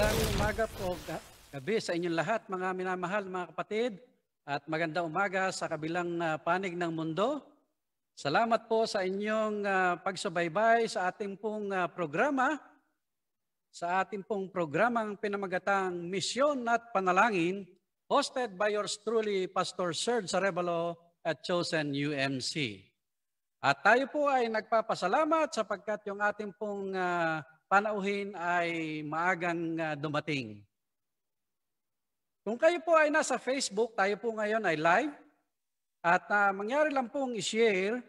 Magandang umaga o gabi sa inyong lahat mga minamahal mga kapatid at maganda umaga sa kabilang uh, panig ng mundo. Salamat po sa inyong uh, pagsubaybay sa ating pong uh, programa sa ating pong programang pinamagatang Misyon at Panalangin hosted by yours truly Pastor Serge Arevalo at Chosen UMC. At tayo po ay nagpapasalamat sapagkat yung ating pong uh, panauhin ay maagang ah, dumating. Kung kayo po ay nasa Facebook, tayo po ngayon ay live. At uh, mangyari lang pong i-share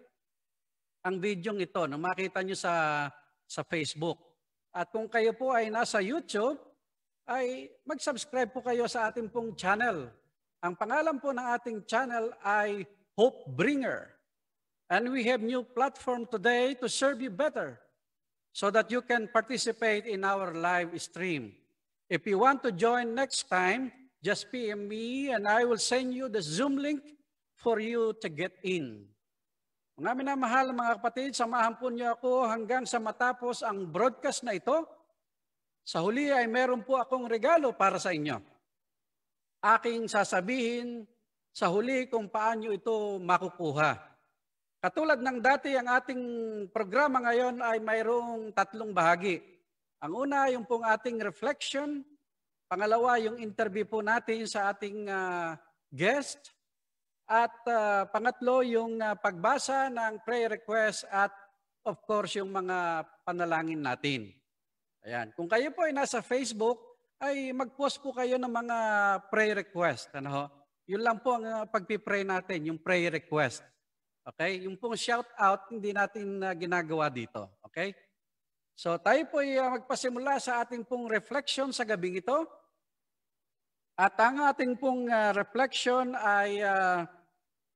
ang video ito na makita nyo sa, sa Facebook. At kung kayo po ay nasa YouTube, ay mag-subscribe po kayo sa ating pong channel. Ang pangalan po ng ating channel ay Hope Bringer. And we have new platform today to serve you better so that you can participate in our live stream. If you want to join next time, just PM me and I will send you the Zoom link for you to get in. Ang aming na mahal mga kapatid, samahan po niyo ako hanggang sa matapos ang broadcast na ito. Sa huli ay meron po akong regalo para sa inyo. Aking sasabihin sa huli kung paano ito makukuha. Katulad ng dati, ang ating programa ngayon ay mayroong tatlong bahagi. Ang una, yung pong ating reflection. Pangalawa, yung interview po natin sa ating uh, guest. At uh, pangatlo, yung uh, pagbasa ng prayer request at of course yung mga panalangin natin. Ayan. Kung kayo po ay nasa Facebook, ay mag-post po kayo ng mga prayer request. Ano? Yun lang po ang uh, pagpipray natin, yung prayer request. Okay? Yung pong shout out, hindi natin uh, ginagawa dito. Okay? So tayo po ay ah, magpasimula sa ating pong reflection sa gabing ito. At ang ating pong uh, reflection ay uh,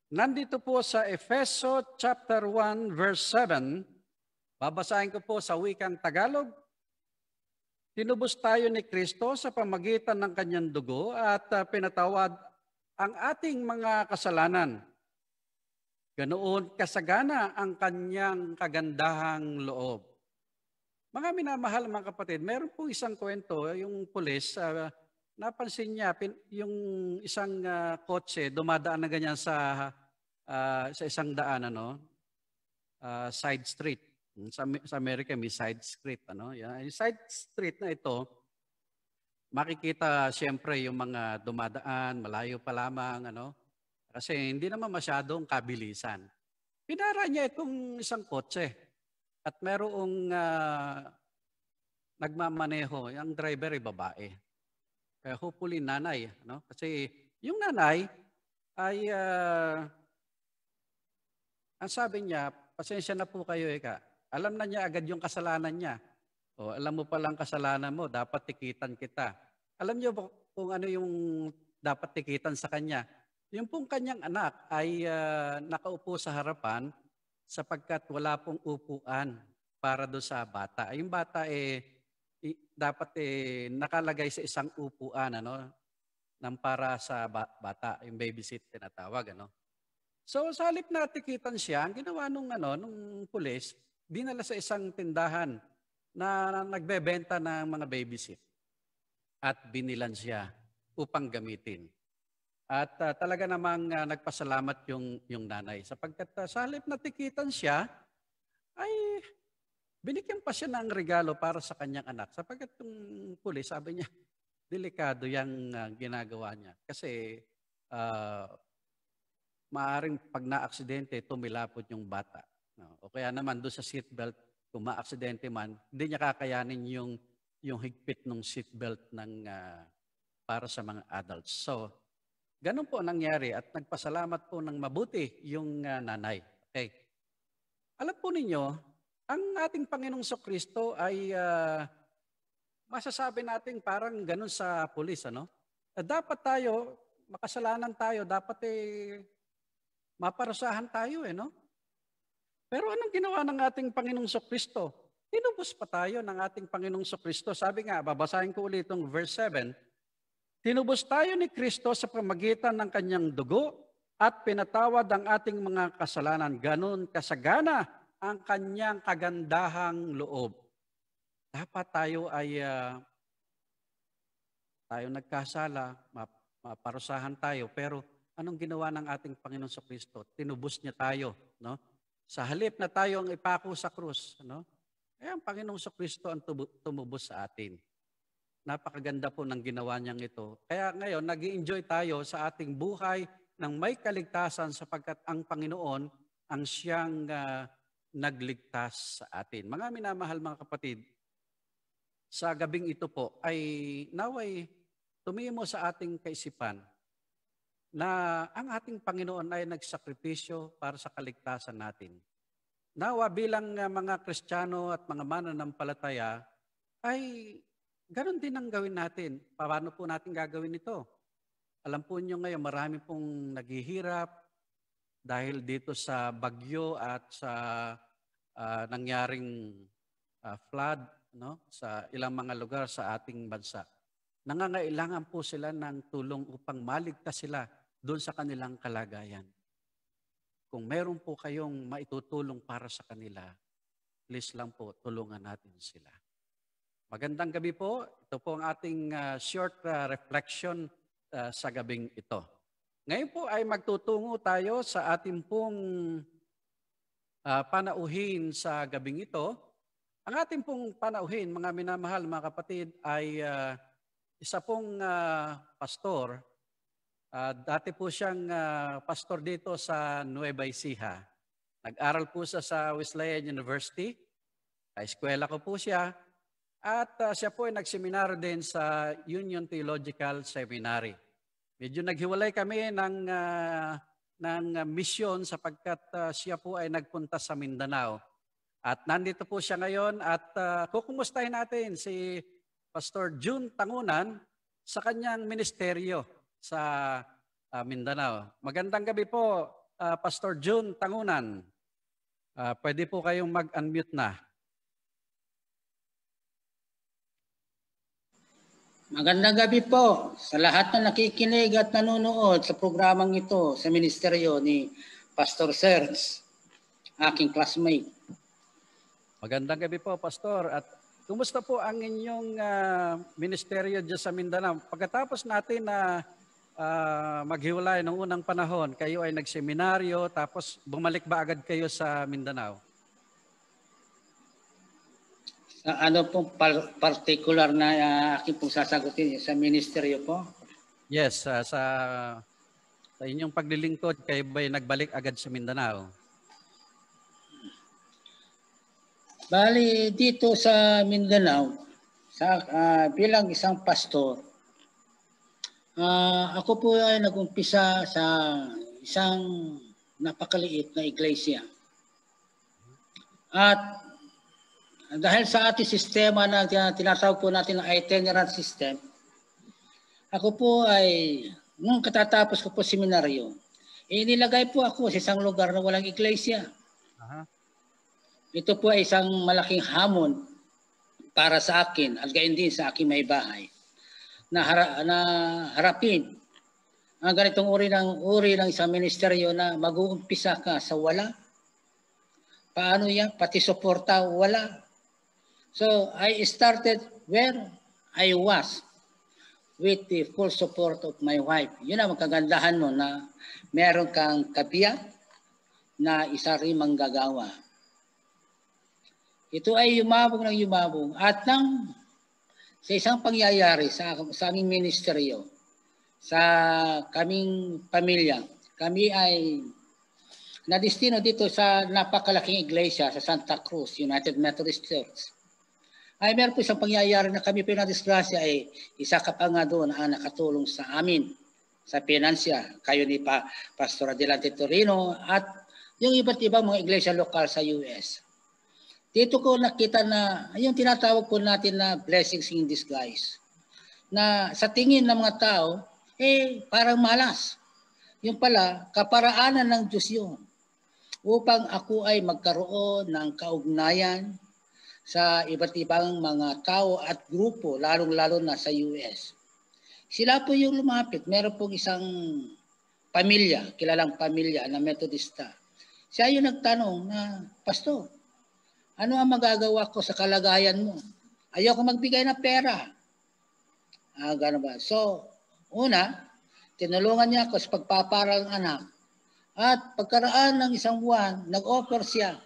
nandito po sa Efeso chapter 1 verse 7. Babasahin ko po sa wikang Tagalog. Tinubos tayo ni Kristo sa pamagitan ng kanyang dugo at uh, pinatawad ang ating mga kasalanan Ganoon kasagana ang kanyang kagandahang loob. Mga minamahal mga kapatid, meron po isang kwento, yung pulis, uh, napansin niya pin, yung isang uh, kotse dumadaan na ganyan sa uh, sa isang daan ano, uh, side street. Sa, sa Amerika may side street ano. Yan, yung side street na ito, makikita siyempre yung mga dumadaan, malayo pa lamang ano kasi hindi naman masyadong kabilisan. Pinara niya itong isang kotse. At merong uh, nagmamaneho, ang driver ay babae. Kaya hopefully nanay. No? Kasi yung nanay ay, uh, ang sabi niya, pasensya na po kayo eka. Alam na niya agad yung kasalanan niya. O, alam mo palang kasalanan mo, dapat tikitan kita. Alam niyo kung ano yung dapat tikitan sa kanya. Yung pong kanyang anak ay uh, nakaupo sa harapan sapagkat wala pong upuan para do sa bata. Yung bata eh dapat eh nakalagay sa isang upuan ano ng para sa bata, yung babysit tinatawag ano. So sa halip na tikitan siya, ang ginawa nung ano nung pulis, dinala sa isang tindahan na nagbebenta ng mga babysit at binilan siya upang gamitin. At uh, talaga namang uh, nagpasalamat yung, yung nanay sapagkat uh, sa halip na tikitan siya, ay binigyan pa siya ng regalo para sa kanyang anak. Sapagkat yung puli, sabi niya, delikado yung uh, ginagawa niya. Kasi uh, maaring pag na-aksidente, tumilapot yung bata. No? O kaya naman doon sa seatbelt, kung ma man, hindi niya kakayanin yung, yung higpit ng seatbelt ng, uh, para sa mga adults. So, Ganun po nangyari at nagpasalamat po ng mabuti yung uh, nanay. Okay. Alam po ninyo, ang ating Panginoong Kristo ay uh, masasabi natin parang ganun sa pulis. Ano? Dapat tayo, makasalanan tayo, dapat eh, maparusahan tayo. Eh, no? Pero anong ginawa ng ating Panginoong Kristo? Inubos pa tayo ng ating Panginoong Kristo. Sabi nga, babasahin ko ulit itong verse 7 Tinubos tayo ni Kristo sa pamagitan ng kanyang dugo at pinatawad ang ating mga kasalanan. Ganon kasagana ang kanyang kagandahang loob. Dapat tayo ay uh, tayo nagkasala, maparusahan tayo, pero anong ginawa ng ating Panginoon sa Kristo? Tinubos niya tayo, no? Sa halip na tayo ang ipako sa krus, no? Eh ang Panginoong sa Kristo ang tumubos sa atin. Napakaganda po ng ginawa niyang ito. Kaya ngayon, nag enjoy tayo sa ating buhay ng may kaligtasan sapagkat ang Panginoon ang siyang uh, nagligtas sa atin. Mga minamahal mga kapatid, sa gabing ito po ay naway tumimo sa ating kaisipan na ang ating Panginoon ay nagsakripisyo para sa kaligtasan natin. Nawa ah, bilang ah, mga Kristiyano at mga mananampalataya ay Ganon din ang gawin natin. Paano po natin gagawin ito? Alam po nyo ngayon, marami pong naghihirap dahil dito sa bagyo at sa uh, nangyaring uh, flood no? sa ilang mga lugar sa ating bansa. Nangangailangan po sila ng tulong upang maligtas sila doon sa kanilang kalagayan. Kung meron po kayong maitutulong para sa kanila, please lang po tulungan natin sila. Magandang gabi po. Ito po ang ating uh, short uh, reflection uh, sa gabing ito. Ngayon po ay magtutungo tayo sa ating pong uh, panauhin sa gabing ito. Ang ating pong panauhin, mga minamahal, mga kapatid, ay uh, isa pong uh, pastor. Uh, dati po siyang uh, pastor dito sa Nueva Ecija. Nag-aral po siya sa Wesleyan University. Sa eskwela ko po siya. At uh, siya po ay nagseminar din sa Union Theological Seminary. Medyo naghiwalay kami ng, uh, ng misyon sapagkat uh, siya po ay nagpunta sa Mindanao. At nandito po siya ngayon at uh, kukumustahin natin si Pastor June Tangunan sa kanyang ministeryo sa uh, Mindanao. Magandang gabi po, uh, Pastor June Tangunan. Uh, pwede po kayong mag-unmute na. Magandang gabi po sa lahat na nakikinig at nanonood sa programang ito sa ministeryo ni Pastor Serge, aking classmate. Magandang gabi po, Pastor. At Kumusta po ang inyong uh, ministeryo dyan sa Mindanao? Pagkatapos natin na uh, maghiwalay ng unang panahon, kayo ay nagseminaryo, tapos bumalik ba agad kayo sa Mindanao? sa ah, ano pong par- particular na uh, ah, akin pong sasagutin sa ministeryo po? Yes, uh, sa sa inyong paglilingkod kay ba'y nagbalik agad sa Mindanao? Bali dito sa Mindanao sa uh, bilang isang pastor uh, ako po ay nagumpisa sa isang napakaliit na iglesia. At dahil sa ating sistema na tinatawag po natin ng itinerant system, ako po ay, nung katatapos ko po seminaryo, inilagay po ako sa isang lugar na walang iglesia. Aha. Ito po ay isang malaking hamon para sa akin at gayon din sa aking may bahay na, hara, na harapin ang ganitong uri ng uri ng isang ministeryo na mag-uumpisa ka sa wala. Paano yan? Pati suporta, wala So I started where I was with the full support of my wife. Yun ang kagandahan mo na meron kang kapiya na isa rin manggagawa. Ito ay yumabong ng yumabong at nang sa isang pangyayari sa, sa aming ministeryo, sa kaming pamilya, kami ay nadistino dito sa napakalaking iglesia sa Santa Cruz, United Methodist Church ay meron po isang pangyayari na kami po yung disgrasya ay isa ka pa nga doon ang nakatulong sa amin sa pinansya. Kayo ni pa, Pastor Adelante Torino at yung iba't ibang mga iglesia lokal sa US. Dito ko nakita na yung tinatawag po natin na blessings in disguise. Na sa tingin ng mga tao, eh parang malas. Yung pala, kaparaanan ng Diyos yun upang ako ay magkaroon ng kaugnayan sa iba't ibang mga tao at grupo, lalong-lalo na sa US. Sila po yung lumapit. Meron pong isang pamilya, kilalang pamilya na Methodista. Siya yung nagtanong na, Pasto, ano ang magagawa ko sa kalagayan mo? Ayoko magbigay na pera. Ah, gano'n ba? So, una, tinulungan niya ako sa pagpaparal ng anak. At pagkaraan ng isang buwan, nag-offer siya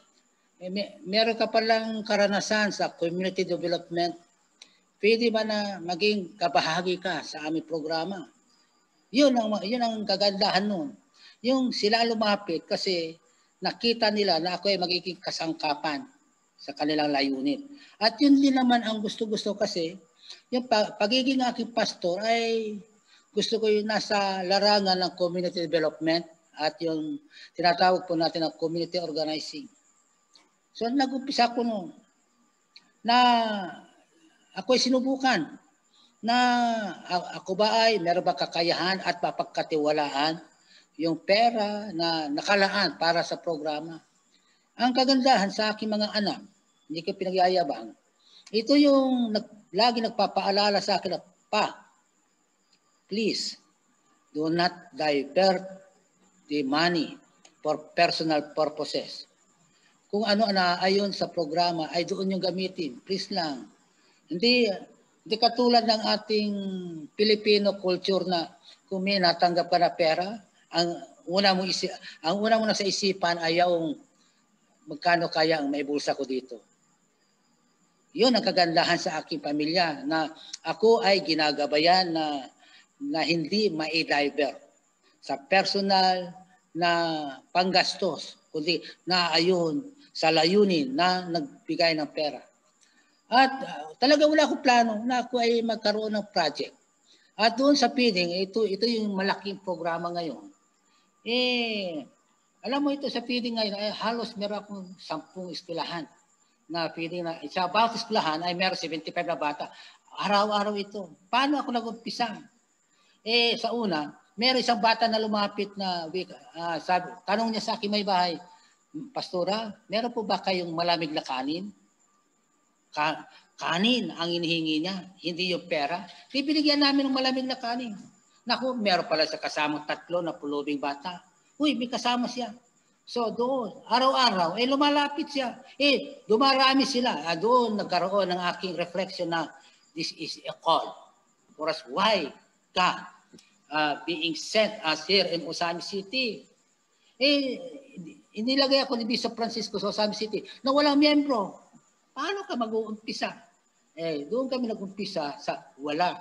eh, may, meron ka palang karanasan sa community development, pwede ba na maging kabahagi ka sa aming programa? Yun ang, yun ang kagandahan nun. Yung sila lumapit kasi nakita nila na ako ay magiging kasangkapan sa kanilang layunin. At yun din naman ang gusto-gusto kasi yung pagiging aking pastor ay gusto ko yung nasa larangan ng community development at yung tinatawag po natin ng community organizing. So nag-umpisa ko noon na ako ay sinubukan na ako ba ay meron ba kakayahan at mapagkatiwalaan yung pera na nakalaan para sa programa. Ang kagandahan sa aking mga anak, hindi ko pinag pinagyayabang, ito yung nag, lagi nagpapaalala sa akin na, Pa, please, do not divert the money for personal purposes kung ano na ayon sa programa ay doon yung gamitin. Please lang. Hindi, hindi katulad ng ating Filipino culture na kung may natanggap ka na pera, ang una mo isi ang una mo na sa isipan ay yung magkano kaya ang may bulsa ko dito. Yun ang kagandahan sa aking pamilya na ako ay ginagabayan na, na hindi ma-diver sa personal na panggastos, kundi na ayon sa layunin na nagbigay ng pera. At uh, talaga wala akong plano na ako ay magkaroon ng project. At doon sa feeding, ito, ito yung malaking programa ngayon. Eh, alam mo ito sa feeding ngayon, ay eh, halos meron akong sampung eskwelahan na feeding na sa bawat eskwelahan ay meron 75 na bata. Araw-araw ito. Paano ako nag-umpisa? Eh, sa una, meron isang bata na lumapit na uh, sabi, tanong niya sa akin may bahay, Pastora, meron po ba kayong malamig na kanin? Ka kanin ang inihingi niya, hindi yung pera. Bibigyan namin ng malamig na kanin. Naku, meron pala sa kasama tatlo na pulubing bata. Uy, may kasama siya. So doon, araw-araw, eh lumalapit siya. Eh, dumarami sila. Ah, doon nagkaroon ng aking reflection na this is a call for us. Why God uh, being sent us here in Osamis City? Eh, inilagay ako ni Bishop Francisco sa Osami City na walang miyembro. Paano ka mag-uumpisa? Eh, doon kami nag-umpisa sa wala.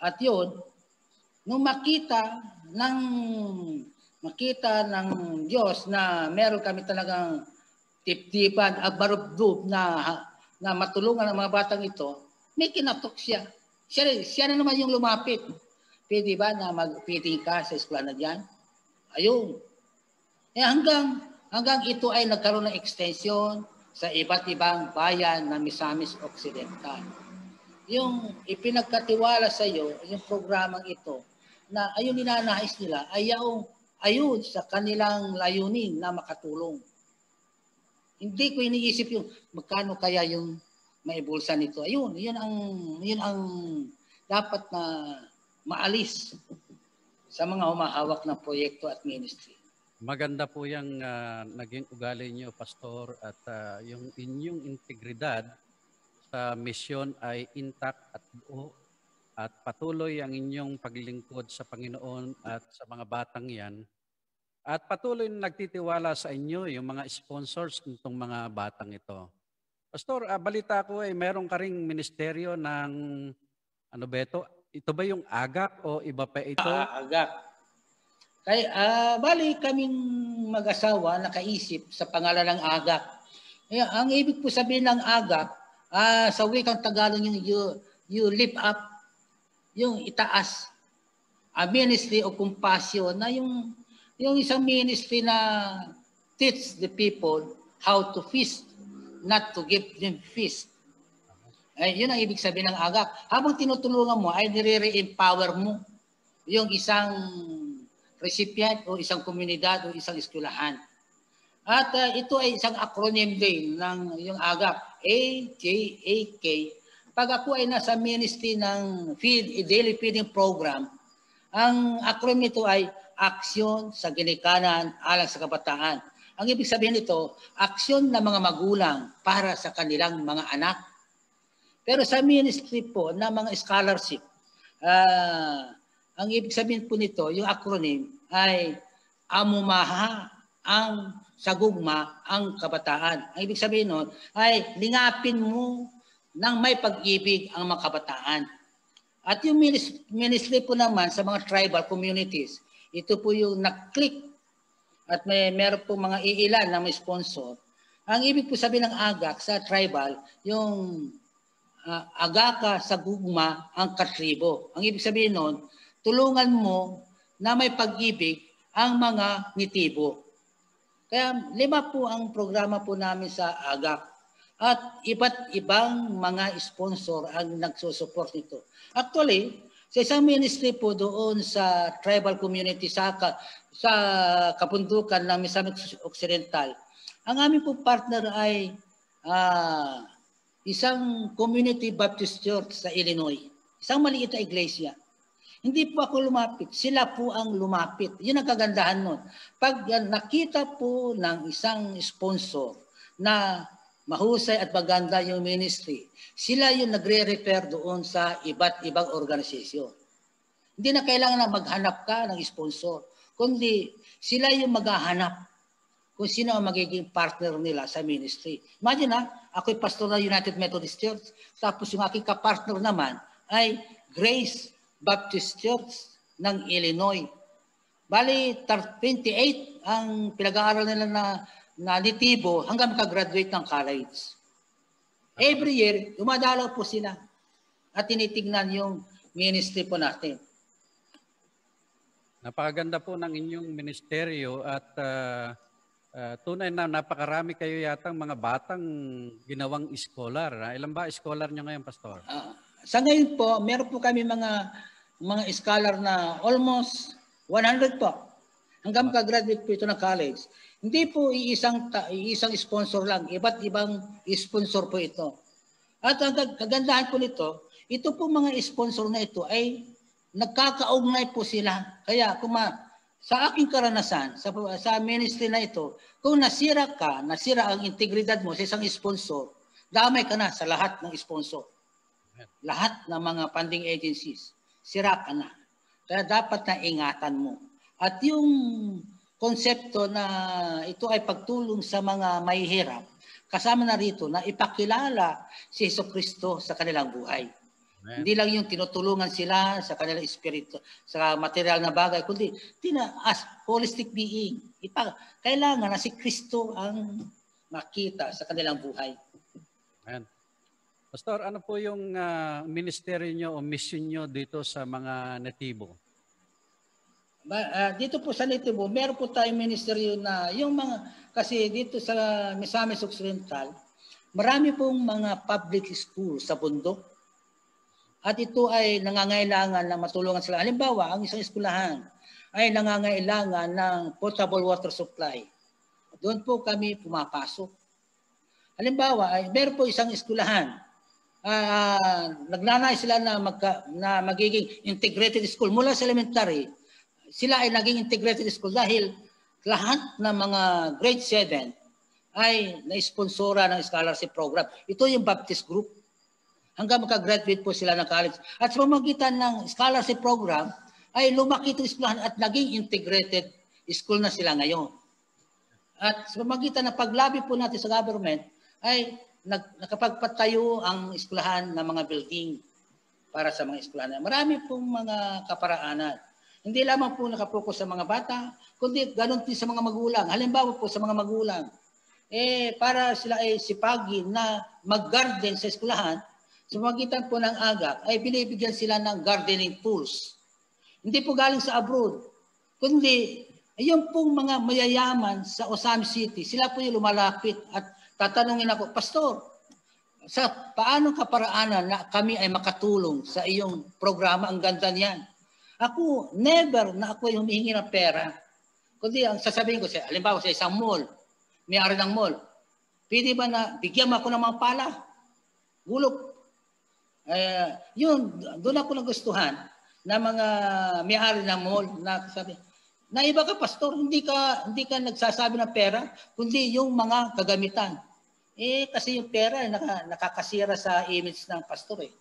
At yun, nung makita ng makita ng Diyos na meron kami talagang tip-tipan at barubdub na na matulungan ang mga batang ito, may kinatok siya. Siya, siya na naman yung lumapit. Pwede ba na mag-fitting ka sa eskwela na dyan? Ayun, eh hanggang, hanggang ito ay nagkaroon ng extension sa iba't ibang bayan ng Misamis Occidental. Yung ipinagkatiwala sa iyo, yung programang ito, na ayun ninanais nila, ay yung ayun sa kanilang layunin na makatulong. Hindi ko iniisip yung magkano kaya yung maibulsa nito. Ayun, yun ang, yun ang dapat na maalis sa mga humahawak ng proyekto at ministry. Maganda po yung uh, naging ugali niyo, Pastor, at uh, yung inyong integridad sa misyon ay intact at buo at patuloy ang inyong paglingkod sa Panginoon at sa mga batang yan. At patuloy na nagtitiwala sa inyo yung mga sponsors nitong mga batang ito. Pastor, uh, balita ko ay eh, meron ka ring ministeryo ng ano ba ito? Ito ba yung agak o iba pa ito? Ah, agak. Kay, uh, ah, bali kaming mag-asawa nakaisip sa pangalan ng agak. Kaya, ang ibig po sabihin ng agak, uh, ah, sa wikang Tagalog yung you, you lift up, yung itaas. A ministry of compassion na yung, yung isang ministry na teach the people how to feast, not to give them feast. Ay, eh, yun ang ibig sabihin ng agak. Habang tinutulungan mo, ay nire-empower mo yung isang recipient o isang komunidad o isang eskwelahan. At uh, ito ay isang acronym din ng yung AGAP, A-J-A-K. Pag ako ay nasa ministry ng feed, daily feeding program, ang acronym nito ay Aksyon sa Ginikanan Alang sa Kabataan. Ang ibig sabihin nito, aksyon ng mga magulang para sa kanilang mga anak. Pero sa ministry po ng mga scholarship, uh, ang ibig sabihin po nito, yung acronym ay amumaha ang sagugma ang kabataan. Ang ibig sabihin nun ay lingapin mo ng may pag-ibig ang mga kabataan. At yung ministry po naman sa mga tribal communities, ito po yung nag-click at may meron po mga iilan na may sponsor. Ang ibig po sabihin ng agak sa tribal, yung uh, agaka sa gugma ang katribo. Ang ibig sabihin nun tulungan mo na may pag-ibig ang mga nitibo. Kaya lima po ang programa po namin sa AGAP at iba't ibang mga sponsor ang nagsusupport nito. Actually, sa isang ministry po doon sa tribal community sa, sa kapundukan ng Misamis Occidental, ang aming po partner ay uh, isang community Baptist church sa Illinois. Isang maliit na iglesia. Hindi po ako lumapit. Sila po ang lumapit. Yun ang kagandahan nun. Pag ah, nakita po ng isang sponsor na mahusay at maganda yung ministry, sila yung nagre-refer doon sa iba't ibang organisasyon. Hindi na kailangan na maghanap ka ng sponsor, kundi sila yung maghahanap kung sino ang magiging partner nila sa ministry. Imagine ha, ah, ako'y pastor ng United Methodist Church, tapos yung aking kapartner naman ay Grace Baptist Church ng Illinois. Bali, 28 ang pinag-aaral nila na, na nitibo hanggang makagraduate ng college. Every year, dumadalo po sila at tinitignan yung ministry po natin. Napakaganda po ng inyong ministeryo at uh, uh, tunay na napakarami kayo yata yatang mga batang ginawang scholar. Ah. Ilan ba scholar nyo ngayon, Pastor? Uh, sa ngayon po, meron po kami mga mga scholar na almost 100 po. Hanggang ka-graduate po ito ng college. Hindi po iisang, iisang sponsor lang. Iba't ibang sponsor po ito. At ang kagandahan po nito, ito po mga sponsor na ito ay nagkakaugnay po sila. Kaya kung ma, sa aking karanasan, sa, sa ministry na ito, kung nasira ka, nasira ang integridad mo sa isang sponsor, damay ka na sa lahat ng sponsor. Lahat ng mga funding agencies sira ka na. Kaya dapat na ingatan mo. At yung konsepto na ito ay pagtulong sa mga may hirap, kasama na rito na ipakilala si Heso Kristo sa kanilang buhay. Amen. Hindi lang yung tinutulungan sila sa kanilang espiritu, sa material na bagay, kundi tina, as holistic being. Ipa, kailangan na si Kristo ang makita sa kanilang buhay. Amen. Pastor, ano po yung uh, ah, ministeryo nyo o mission nyo dito sa mga natibo? Uh, dito po sa Natibo, meron po tayong ministeryo na yung mga, kasi dito sa Misamis Occidental, marami pong mga public school sa bundok. At ito ay nangangailangan ng matulungan sila. Halimbawa, ang isang eskulahan ay nangangailangan ng potable water supply. Doon po kami pumapasok. Halimbawa, ay meron po isang eskulahan uh, ah, nagnanay sila na, magka, na magiging integrated school mula sa elementary, sila ay naging integrated school dahil lahat ng mga grade 7 ay naisponsora ng scholarship program. Ito yung Baptist group. Hanggang makagraduate po sila ng college. At sa pamagitan ng scholarship program, ay lumaki itong eskwelahan at naging integrated school na sila ngayon. At sa pamagitan ng paglabi po natin sa government, ay nag, nakapagpatayo ang eskwelahan ng mga building para sa mga eskwelahan. Marami pong mga kaparaanan. Hindi lamang po nakapokus sa mga bata, kundi ganun din sa mga magulang. Halimbawa po sa mga magulang, eh para sila ay sipagin na mag-garden sa eskwelahan, sa magitan po ng agak ay binibigyan sila ng gardening tools. Hindi po galing sa abroad, kundi ayun pong mga mayayaman sa Osam City, sila po yung lumalapit at tatanungin ako, Pastor, sa paano ka na kami ay makatulong sa iyong programa? Ang ganda niyan. Ako, never na ako ay humihingi ng pera. Kundi ang sasabihin ko, sa, alimbawa sa isang mall, may-ari ng mall, pwede ba na bigyan mo ako ng mga pala? Gulok. Eh, yun, doon ako nagustuhan na mga may-ari ng mall na sabi, na iba ka pastor, hindi ka hindi ka nagsasabi ng pera, kundi yung mga kagamitan. Eh, kasi yung pera naka, nakakasira sa image ng pastor eh.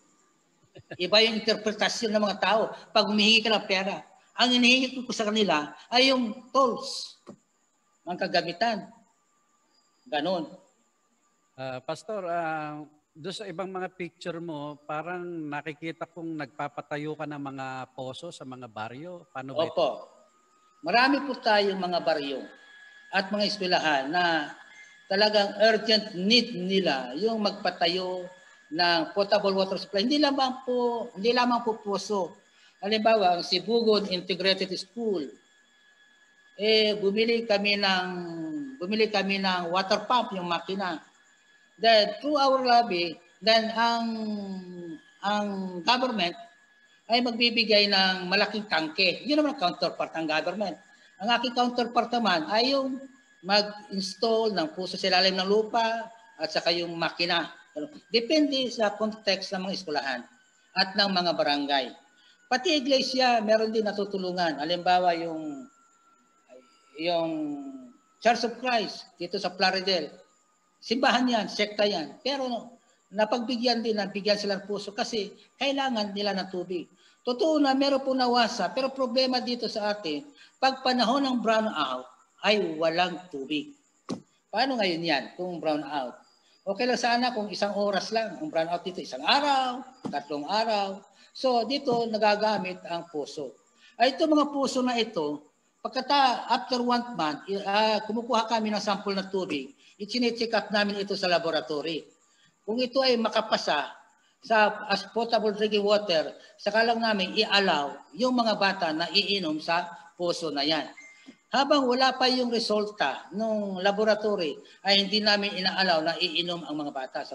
Iba yung interpretasyon ng mga tao. Pag humihingi ka ng pera, ang hinihingi ko sa kanila ay yung tools, ang kagamitan. Ganon. Uh, Pastor, uh, doon sa ibang mga picture mo, parang nakikita kong nagpapatayo ka ng mga poso sa mga baryo. Paano Opo. Ba ito? Marami po tayong mga baryo at mga eskwelahan na talagang urgent need nila yung magpatayo ng potable water supply. Hindi lamang po, hindi lamang po puso. Halimbawa, ang Sibugod Integrated School, eh, bumili kami ng bumili kami ng water pump, yung makina. Then, through our lobby, then ang ang government ay magbibigay ng malaking tangke. Yun naman ang counterpart ng government. Ang aking counterpart naman ay yung mag-install ng puso sa ilalim ng lupa at saka yung makina. Depende sa context ng mga eskulahan at ng mga barangay. Pati iglesia, meron din natutulungan. Halimbawa yung yung Church of Christ dito sa Plaridel. Simbahan yan, sekta yan. Pero napagbigyan din, nabigyan sila ng puso kasi kailangan nila ng tubig. Totoo na meron po nawasa, pero problema dito sa atin, pag panahon ng brown out, ay walang tubig. Paano ngayon yan kung brown out? Okay lang sana kung isang oras lang. Kung brown out dito, isang araw, tatlong araw. So dito nagagamit ang puso. Ay ito mga puso na ito, pagkata after one month, uh, kumukuha kami ng sample na tubig. Ichinecheck up namin ito sa laboratory. Kung ito ay makapasa sa as potable drinking water, saka lang namin i-allow yung mga bata na iinom sa puso na yan. Habang wala pa yung resulta ng laboratory, ay hindi namin inaalaw na iinom ang mga bata sa,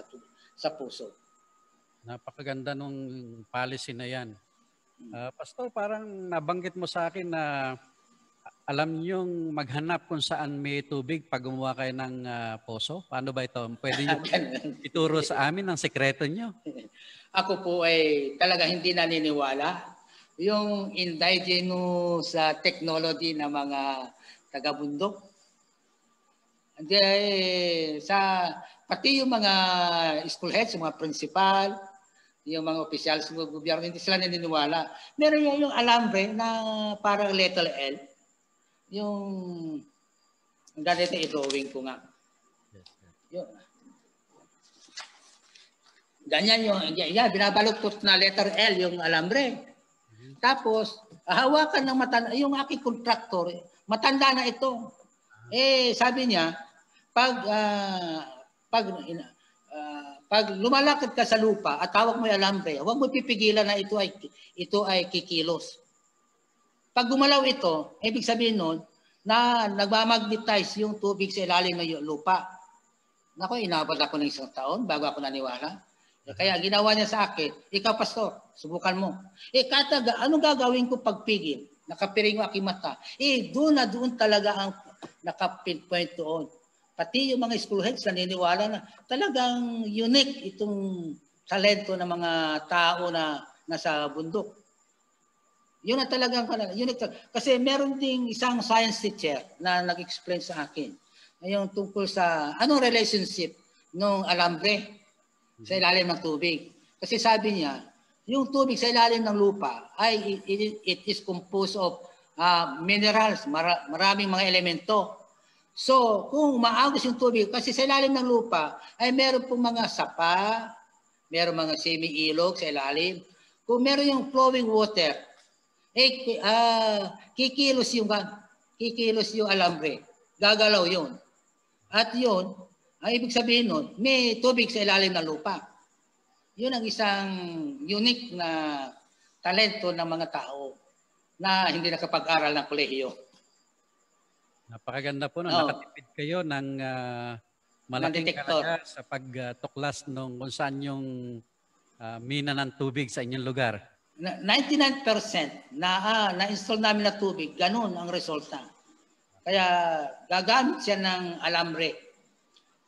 sa puso. Napakaganda nung policy na yan. Uh, Pastor, parang nabanggit mo sa akin na alam niyong maghanap kung saan may tubig pag gumawa kayo ng uh, poso? Paano ba ito? Pwede niyo ituro sa amin ang sekreto niyo? Ako po ay talaga hindi naniniwala yung indigenous uh, technology ng mga taga-bundok. Hindi, eh, sa, pati yung mga school heads, yung mga principal, yung mga opisyal sa gobyerno, hindi sila naniniwala. Meron yung, yung alambre na parang letter L. Yung, ang ganito i-drawing ko nga. Yun. Ganyan yung, yeah, binabaluktot na letter L yung alambre. Tapos, hawakan ng matanda, yung aking contractor, eh, matanda na ito. Eh, sabi niya, pag, uh, pag, uh, pag lumalakad ka sa lupa at hawak mo yung alambre, huwag mo pipigilan na ito ay, ito ay kikilos. Pag gumalaw ito, ibig sabihin nun, na nagmamagnetize yung tubig sa ilalim ng lupa. Nako, inabot ako ng isang taon bago ako naniwala. Kaya ginawa niya sa akin, ikaw pastor, subukan mo. Eh kataga, anong gagawin ko pagpigil? Nakapiring ang aking mata. Eh doon na doon talaga ang nakapinpoint doon. Pati yung mga schoolheads naniniwala na talagang unique itong talento ng mga tao na nasa bundok. Yun na talagang unique. Kasi meron ding isang science teacher na nag-explain sa akin. Yung tungkol sa anong relationship nung alambre sa ilalim ng tubig. Kasi sabi niya, yung tubig sa ilalim ng lupa ay it, it is composed of uh, minerals, mara, maraming mga elemento. So, kung maagos yung tubig, kasi sa ilalim ng lupa ay meron pong mga sapa, meron mga semi-ilog sa ilalim. Kung meron yung flowing water, eh, uh, kikilos yung kikilos yung alambre. Gagalaw yun. At yun, ang ibig sabihin nun, may tubig sa ilalim ng lupa. Yun ang isang unique na talento ng mga tao na hindi nakapag-aral ng kolehiyo. Napakaganda po. No? Oh. Nakatipid kayo ng uh, malaking karaga sa pagtuklas ah, uh, nung kung saan yung uh, mina ng tubig sa inyong lugar. 99% na ah, na-install namin na tubig, ganun ang resulta. Kaya gagamit siya ng alamre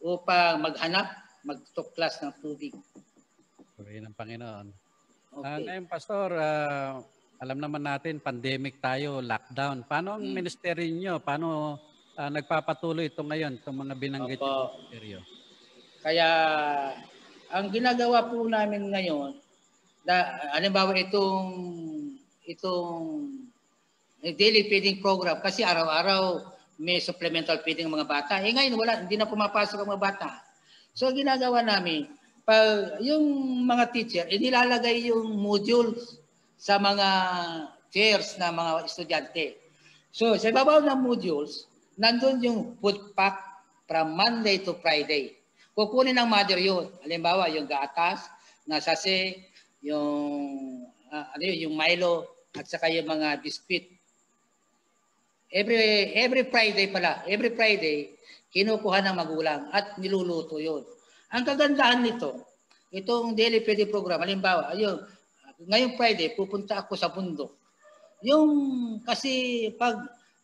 upang maghanap, magtuklas ng tubig. Purihin ng Panginoon. Ah, okay. Uh, ngayon, Pastor, uh, alam naman natin, pandemic tayo, lockdown. Paano ang hmm. ministeryo nyo? Paano uh, nagpapatuloy ito ngayon, itong mga binanggit Opo. ministeryo? Kaya, ang ginagawa po namin ngayon, da, alimbawa itong itong eh, daily feeding program kasi araw-araw may supplemental feeding ang mga bata. Eh ngayon wala, hindi na pumapasok ang mga bata. So ginagawa namin, pag yung mga teacher, inilalagay yung modules sa mga chairs na mga estudyante. So sa ibabaw ng modules, nandun yung food pack from Monday to Friday. Kukunin ng mother yun. Halimbawa, yung gaatas, na sase, yung, uh, ano yun, yung Milo, at saka yung mga biscuit Every, every Friday pala, every Friday, kinukuha ng magulang at niluluto yun. Ang kagandahan nito, itong daily PD program, halimbawa, ayun, ngayong Friday, pupunta ako sa bundok. Yung, kasi pag,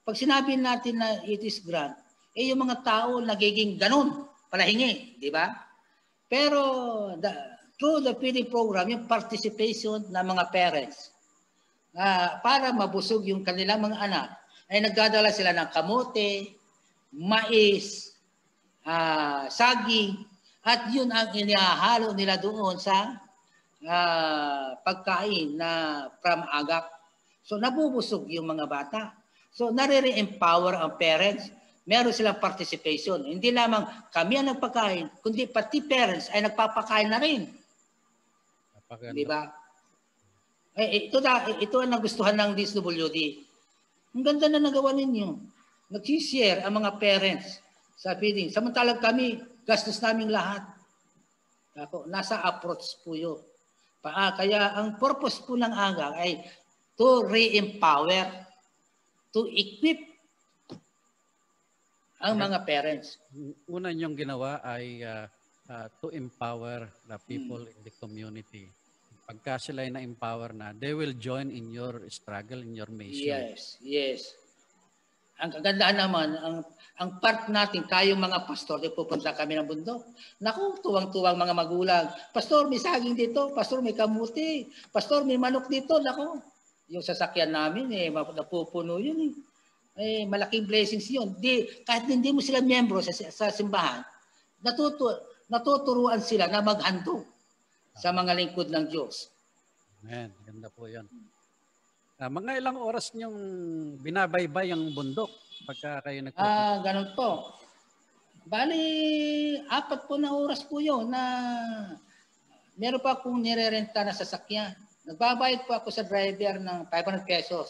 pag sinabi natin na it is grant, eh yung mga tao nagiging ganun, palahingi, di ba? Pero the, through the PD program, yung participation ng mga parents, uh, para mabusog yung kanilang mga anak, ay nagdadala sila ng kamote, mais, uh, ah, saging, at yun ang inihahalo nila doon sa uh, pagkain na from agak. So nabubusog yung mga bata. So narire-empower ang parents. Meron silang participation. Hindi lamang kami ang nagpakain, kundi pati parents ay nagpapakain na rin. Napaganda. ba? Eh, eh, ito, na, ito ang nagustuhan ng DSWD. Ang ganda na nagawa ninyo. Nag-share ang mga parents sa feeding. Samantalang kami, gastos namin lahat. Ako, nasa approach po yun. Pa, ah, kaya ang purpose po ng AGAG ay to re-empower, to equip ang mga parents. Una niyong ginawa ay uh, uh, to empower the people hmm. in the community pagka sila ay na empower na, they will join in your struggle, in your mission. Yes, yes. Ang kagandaan naman, ang, ang part natin, tayong mga pastor, eh, pupunta kami ng bundok. Naku, tuwang-tuwang mga magulang. Pastor, may saging dito. Pastor, may kamuti. Pastor, may manok dito. Naku, yung sasakyan namin, eh, napupuno yun eh. Eh, malaking blessings yun. Di, kahit hindi mo sila miyembro sa, sa simbahan, natutu, natuturuan sila na mag-anto sa mga lingkod ng Diyos. Amen. Ganda po yan. Uh, ah, mga ilang oras niyong binabaybay ang bundok pagka kayo nag- Ah, ganun po. Bali, apat po na oras po yun na meron pa akong nirerenta na sasakyan. Nagbabayad po ako sa driver ng 500 pesos.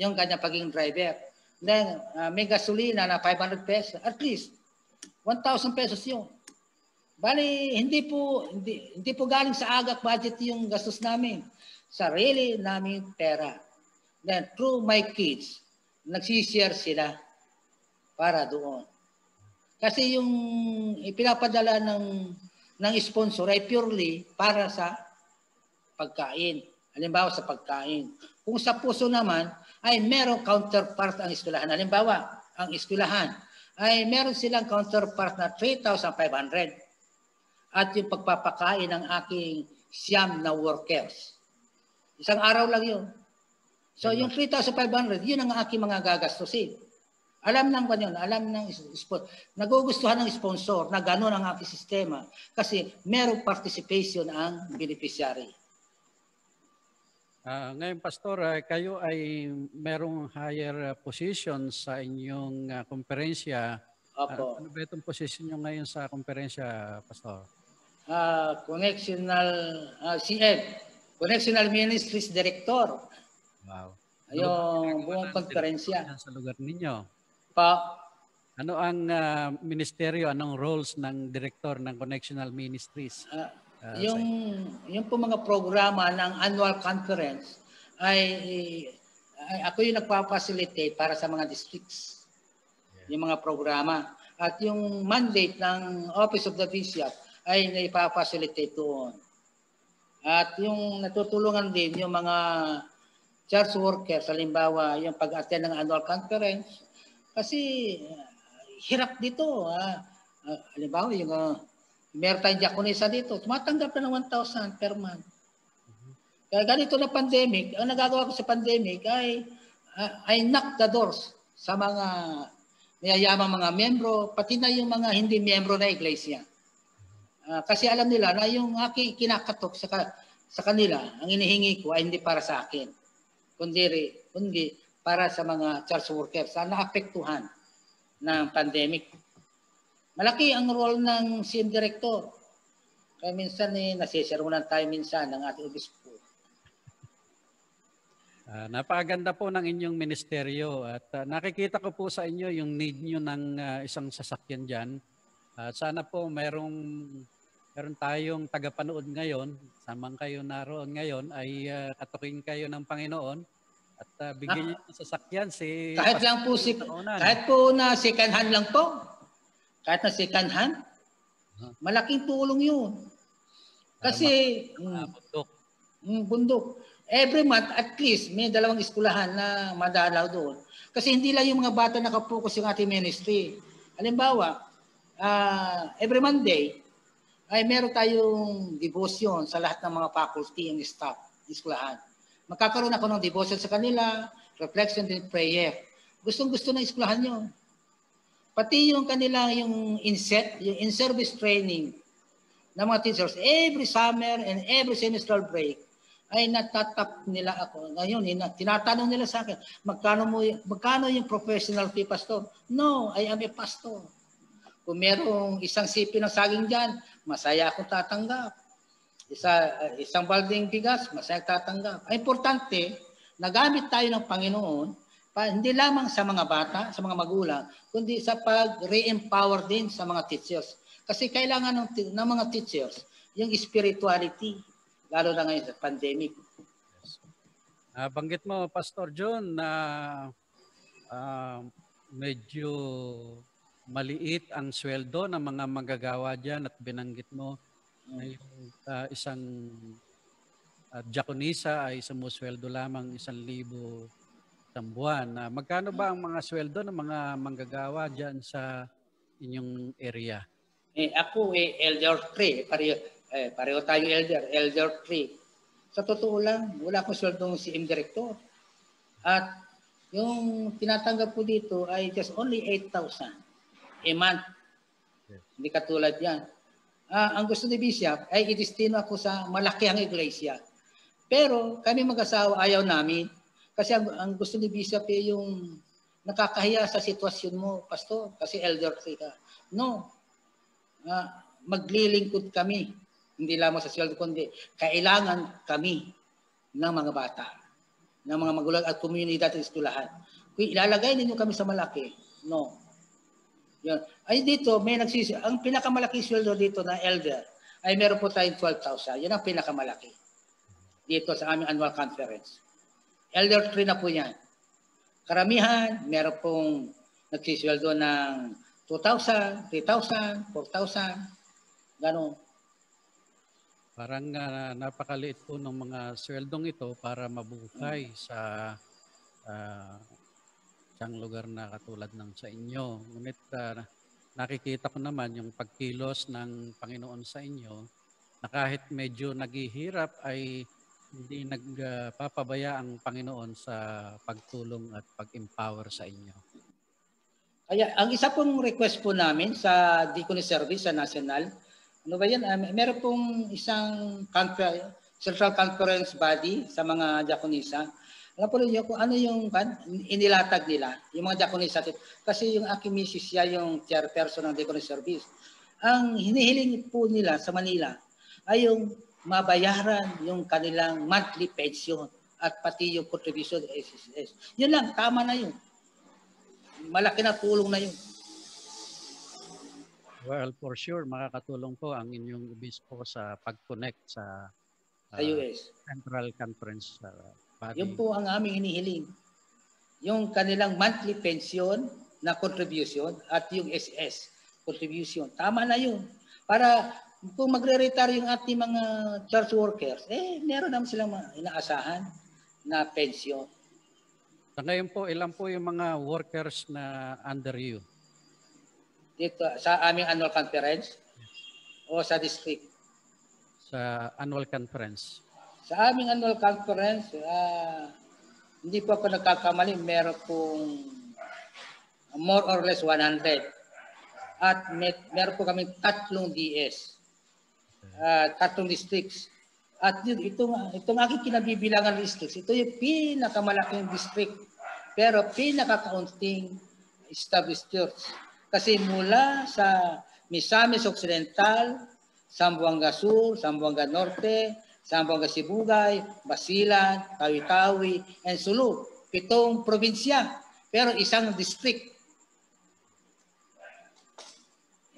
Yung kanya pagiging driver. Then, uh, may gasolina na 500 pesos. At least, 1,000 pesos yun. Bali, hindi po, hindi, hindi po galing sa agak budget yung gastos namin. Sarili namin pera. Then, through my kids, nagsishare sila para doon. Kasi yung ipinapadala ng, ng sponsor ay purely para sa pagkain. Halimbawa sa pagkain. Kung sa puso naman, ay merong counterpart ang eskwelahan. Halimbawa, ang eskwelahan ay meron silang counterpart na 3,500 at yung pagpapakain ng aking siyam na workers. Isang araw lang yun. So yung 3,500, yun ang aking mga gagastusin. Alam ng ganyan, alam ng nagugustuhan ng sponsor na gano'n ang aking sistema kasi merong participation ang beneficiary. Uh, ngayon, Pastor, uh, kayo ay merong higher ah, position sa inyong uh, komperensya. Opo. Uh, ano ba itong position nyo ngayon sa komperensya, Pastor? uh, ah, connectional uh, ah, CL, Connectional Ministries Director. Wow. Yung ano buong konferensya. Sa lugar ninyo. Pa. Ano ang uh, ministeryo, anong roles ng director ng Connectional Ministries? Uh, uh, yung yung po mga programa ng annual conference ay, ay ako yung nagpa-facilitate para sa mga districts. Yeah. Yung mga programa at yung mandate ng Office of the Bishop ay naipa-facilitate doon. At yung natutulungan din yung mga church workers, halimbawa yung pag-attend ng annual conference, kasi uh, hirap dito. Ha? Uh, halimbawa yung uh, meron tayong diakonisa dito, tumatanggap na ng 1,000 per month. Kaya ganito na pandemic, ang nagagawa ko sa pandemic ay ay ah, I knock the doors sa mga mayayamang mga membro, pati na yung mga hindi membro na iglesia. Uh, kasi alam nila na yung aking kinakatok sa, ka, sa kanila, ang inihingi ko ay hindi para sa akin, kundi, kundi para sa mga church workers na naapektuhan ng pandemic. Malaki ang role ng CM Director. Kaya minsan eh, nasisirmunan tayo minsan ng ating obispo. Uh, ah, napaganda po ng inyong ministeryo at uh, nakikita ko po sa inyo yung need nyo ng uh, isang sasakyan dyan. Uh, sana po merong meron tayong tagapanood ngayon, samang kayo naroon ngayon, ay uh, katukin kayo ng Panginoon at uh, bigyan ah. niyo sa ng sasakyan si... Kahit Pastor lang po si... Kaunan. Kahit po na second hand lang po. Kahit na second hand. Uh-huh. Malaking tulong yun. Kasi... Uh, bundok. Mm, bundok. Every month, at least, may dalawang eskulahan na madalaw doon. Kasi hindi lang yung mga bata nakapokus yung ating ministry. Halimbawa, uh, every Monday, ay meron tayong devotion sa lahat ng mga faculty and staff, eskwelahan. Magkakaroon ako ng devotion sa kanila, reflection and prayer. Gustong-gusto ng eskwelahan yun. Pati yung kanila, yung inset, yung in-service training ng mga teachers, every summer and every semester break, ay natatap nila ako. Ngayon, tinatanong nila sa akin, magkano, mo, magkano yung professional fee, pastor? No, I am a pastor. Kung merong isang sipi ng saging dyan, masaya akong tatanggap. Isa, eh, isang balding bigas, masaya tatanggap. Ang importante, nagamit tayo ng Panginoon, pa, hindi lamang sa mga bata, sa mga magulang, kundi sa pag-re-empower din sa mga teachers. Kasi kailangan ng, ng mga teachers, yung spirituality, lalo na ngayon sa pandemic. Uh, banggit mo, Pastor John, na uh, uh, medyo maliit ang sweldo ng mga magagawa dyan at binanggit mo na yung uh, isang uh, ah, diakonisa ay sumusweldo lamang isang libo isang buwan. Uh, magkano ba ang mga sweldo ng mga manggagawa dyan sa inyong area? Eh, ako eh, elder tree. Pareho, eh, pareho tayo elder, elder tree. Sa totoo lang, wala akong sweldo si M. Director. At yung tinatanggap ko dito ay just only 8,000 a month. Yes. Hindi katulad yan. Ah, ang gusto ni Bishop ay idistino ako sa malaki ang iglesia. Pero kami mag-asawa ayaw namin kasi ang, ang gusto ni Bishop ay eh, yung nakakahiya sa sitwasyon mo, pastor, kasi elder ka. No. Ah, maglilingkod kami. Hindi lamang sa sweldo, kundi kailangan kami ng mga bata, ng mga magulang at komunidad at eskulahan. Kung ilalagay ninyo kami sa malaki, no. Yun. Ay dito, may nagsisi. Ang pinakamalaki sweldo dito na elder ay meron po tayong 12,000. Yan ang pinakamalaki dito sa aming annual conference. Elder tree na po yan. Karamihan, meron pong nagsisweldo ng 2,000, 3,000, 4,000, ganun. Parang uh, napakaliit po ng mga sweldong ito para mabuhay hmm. sa uh, isang lugar na katulad ng sa inyo. Ngunit uh, nakikita ko naman yung pagkilos ng Panginoon sa inyo na kahit medyo naghihirap ay hindi nagpapabaya uh, ang Panginoon sa pagtulong at pag-empower sa inyo. Kaya ang isa pong request po namin sa Deaconess Service sa National, ano ba yan? Um, meron pong isang confer- central conference body sa mga diakonisa alam po ninyo kung ano yung kan, inilatag nila, yung mga diakonis natin. Kasi yung aking misis siya yung chairperson ng diakonis service. Ang hinihiling po nila sa Manila ay yung mabayaran yung kanilang monthly pension at pati yung contribution SSS. Yun lang, tama na yun. Malaki na tulong na yun. Well, for sure, makakatulong po ang inyong obispo sa pag-connect sa, uh, sa US. Central Conference uh, Pati. Yun po ang aming inihiling. Yung kanilang monthly pension na contribution at yung SS contribution. Tama na yun. Para kung magre-retire yung ating mga church workers, eh, meron naman silang inaasahan na pension. So ngayon po, ilan po yung mga workers na under you? Dito, sa aming annual conference yes. o sa district? Sa annual conference. Sa aming annual conference, uh, hindi po ako nagkakamali, meron pong more or less 100. At may, meron po kami tatlong DS, uh, ah, tatlong districts. At yun, itong, itong aking kinabibilangan districts, ito yung pinakamalaking district, pero pinakakaunting established church. Kasi mula sa Misamis Occidental, Sambuanga Sur, Sambuanga Norte, Sambuanga Sibugay, Basilan, Tawi-Tawi, and Sulu. Pitong probinsya, pero isang district.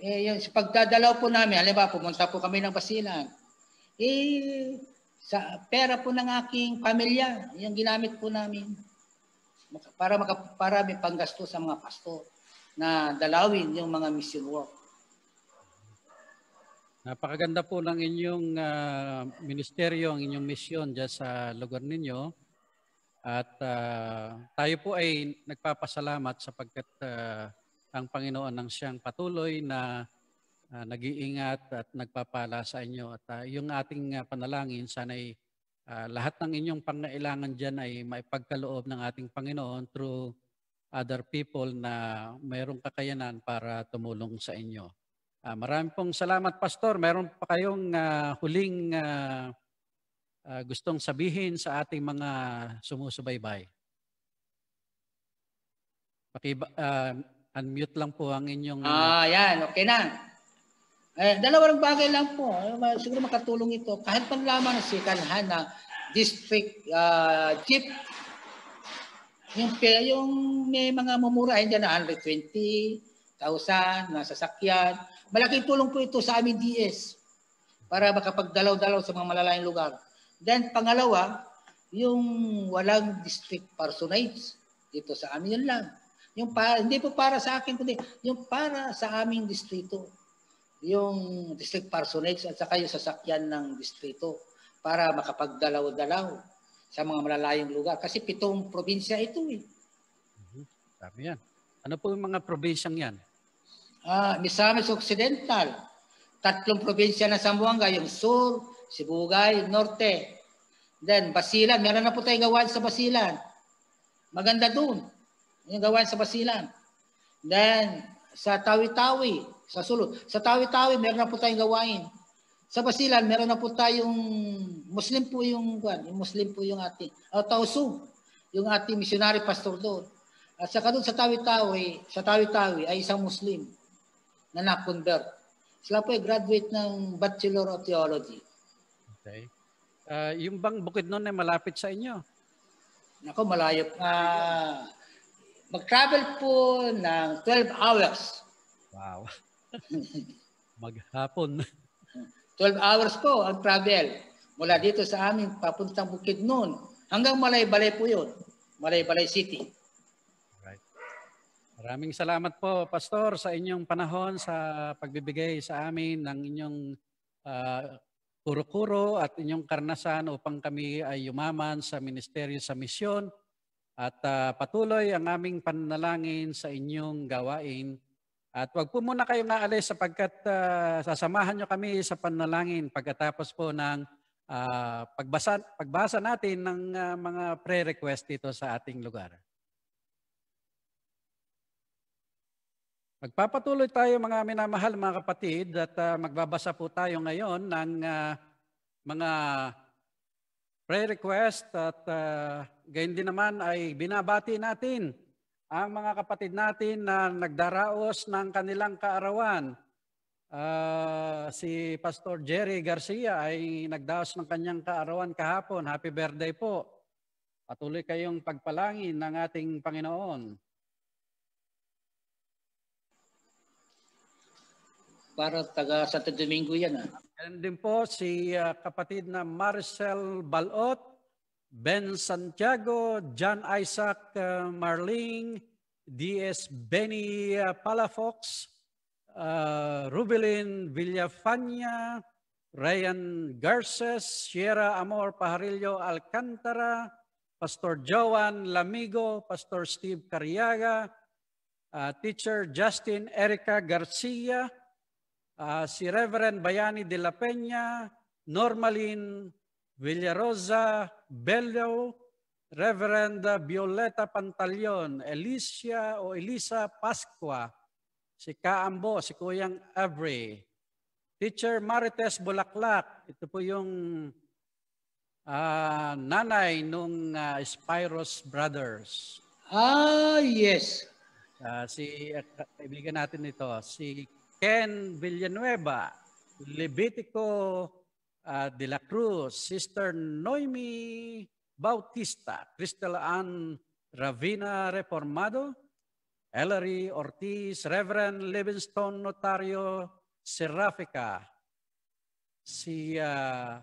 Eh, yung pagdadalaw po namin, halimbawa pumunta po kami ng Basilan. Eh, sa pera po ng aking pamilya, yung ginamit po namin para maka, para may panggasto sa mga pasto na dalawin yung mga mission work. Napakaganda po ng inyong uh, ministeryo, ang inyong misyon dyan sa lugar ninyo. At uh, tayo po ay nagpapasalamat sapagkat uh, ang Panginoon ang siyang patuloy na uh, nag-iingat at nagpapala sa inyo. At uh, yung ating uh, panalangin, sana ay uh, lahat ng inyong pangailangan dyan ay maipagkaloob ng ating Panginoon through other people na mayroong kakayanan para tumulong sa inyo. Uh, ah, marami pong salamat, Pastor. Meron pa kayong uh, huling uh, uh, gustong sabihin sa ating mga sumusubaybay. Pakiba, uh, unmute lang po ang inyong... Ah, uh, yan. Okay na. Eh, dalawang bagay lang po. Siguro makatulong ito. Kahit pa lamang si Kanhan district uh, jeep, yung, yung may mga mumura, hindi na 120,000 na sasakyan, Malaking tulong po ito sa aming DS para makapagdalaw-dalaw sa mga malalayang lugar. Then pangalawa, yung walang district personates dito sa amin yun lang. Yung para, hindi po para sa akin kundi yung para sa aming distrito. Yung district personates at saka yung sasakyan ng distrito para makapagdalaw-dalaw sa mga malalayong lugar kasi pitong probinsya ito eh. Mm-hmm. Sabi yan. Ano po yung mga probinsyang yan? ah, Misamis Occidental. Tatlong probinsya ng Sambuanga, yung Sur, Sibugay, Norte. Then Basilan, meron na po tayong gawain sa Basilan. Maganda doon. Yung gawain sa Basilan. Then sa Tawi-Tawi, sa Sulod. Sa Tawi-Tawi, meron na po tayong gawain. Sa Basilan, meron na po tayong Muslim po yung, yung Muslim po yung ating, o ah, Tausug, yung ating missionary pastor doon. At saka doon sa Tawi-Tawi, sa Tawi-Tawi ay isang Muslim na na-convert. Sila po ay graduate ng Bachelor of Theology. Okay. Uh, yung bang bukid noon ay malapit sa inyo? Nako, malayo. pa. mag-travel po ng 12 hours. Wow. Maghapon. 12 hours po ang travel. Mula dito sa amin, papuntang bukid noon. Hanggang Malaybalay po yun. Malaybalay City. Maraming salamat po, Pastor, sa inyong panahon sa pagbibigay sa amin ng inyong uh, kuro-kuro at inyong karnasan upang kami ay yumaman sa ministeryo sa misyon at uh, patuloy ang aming panalangin sa inyong gawain. At wag po muna kayong aalis sapagkat uh, sasamahan nyo kami sa panalangin pagkatapos po ng uh, pagbasa, pagbasa natin ng uh, mga pre-request dito sa ating lugar. Magpapatuloy tayo mga minamahal mga kapatid at uh, magbabasa po tayo ngayon ng uh, mga prayer request at uh, gayon din naman ay binabati natin ang mga kapatid natin na nagdaraos ng kanilang kaarawan. Uh, si Pastor Jerry Garcia ay nagdaos ng kanyang kaarawan kahapon. Happy birthday po. Patuloy kayong pagpalangin ng ating Panginoon. para taga Santo Domingo yan. Ah. And din po si uh, kapatid na Marcel Balot, Ben Santiago, John Isaac uh, Marling, D.S. Benny uh, Palafox, uh, Rubilin Villafania, Ryan Garces, Sierra Amor Pajarillo Alcantara, Pastor Joan Lamigo, Pastor Steve Cariaga, uh, Teacher Justin Erica Garcia, uh, si Reverend Bayani de la Peña, Normalin Villarosa Bello, Reverend Violeta Pantalion, Alicia o Elisa Pascua, si Kaambo, si Kuyang Avery, Teacher Marites Bulaklak, ito po yung uh, nanay nung uh, ah, Spiros Brothers. Ah, yes. Uh, si uh, kaibigan natin ito, si Ken Villanueva, Levitico uh, de la Cruz, Sister Noemi Bautista, Crystal Ann Ravina Reformado, Ellery Ortiz, Reverend Livingston Notario Serafica, si uh,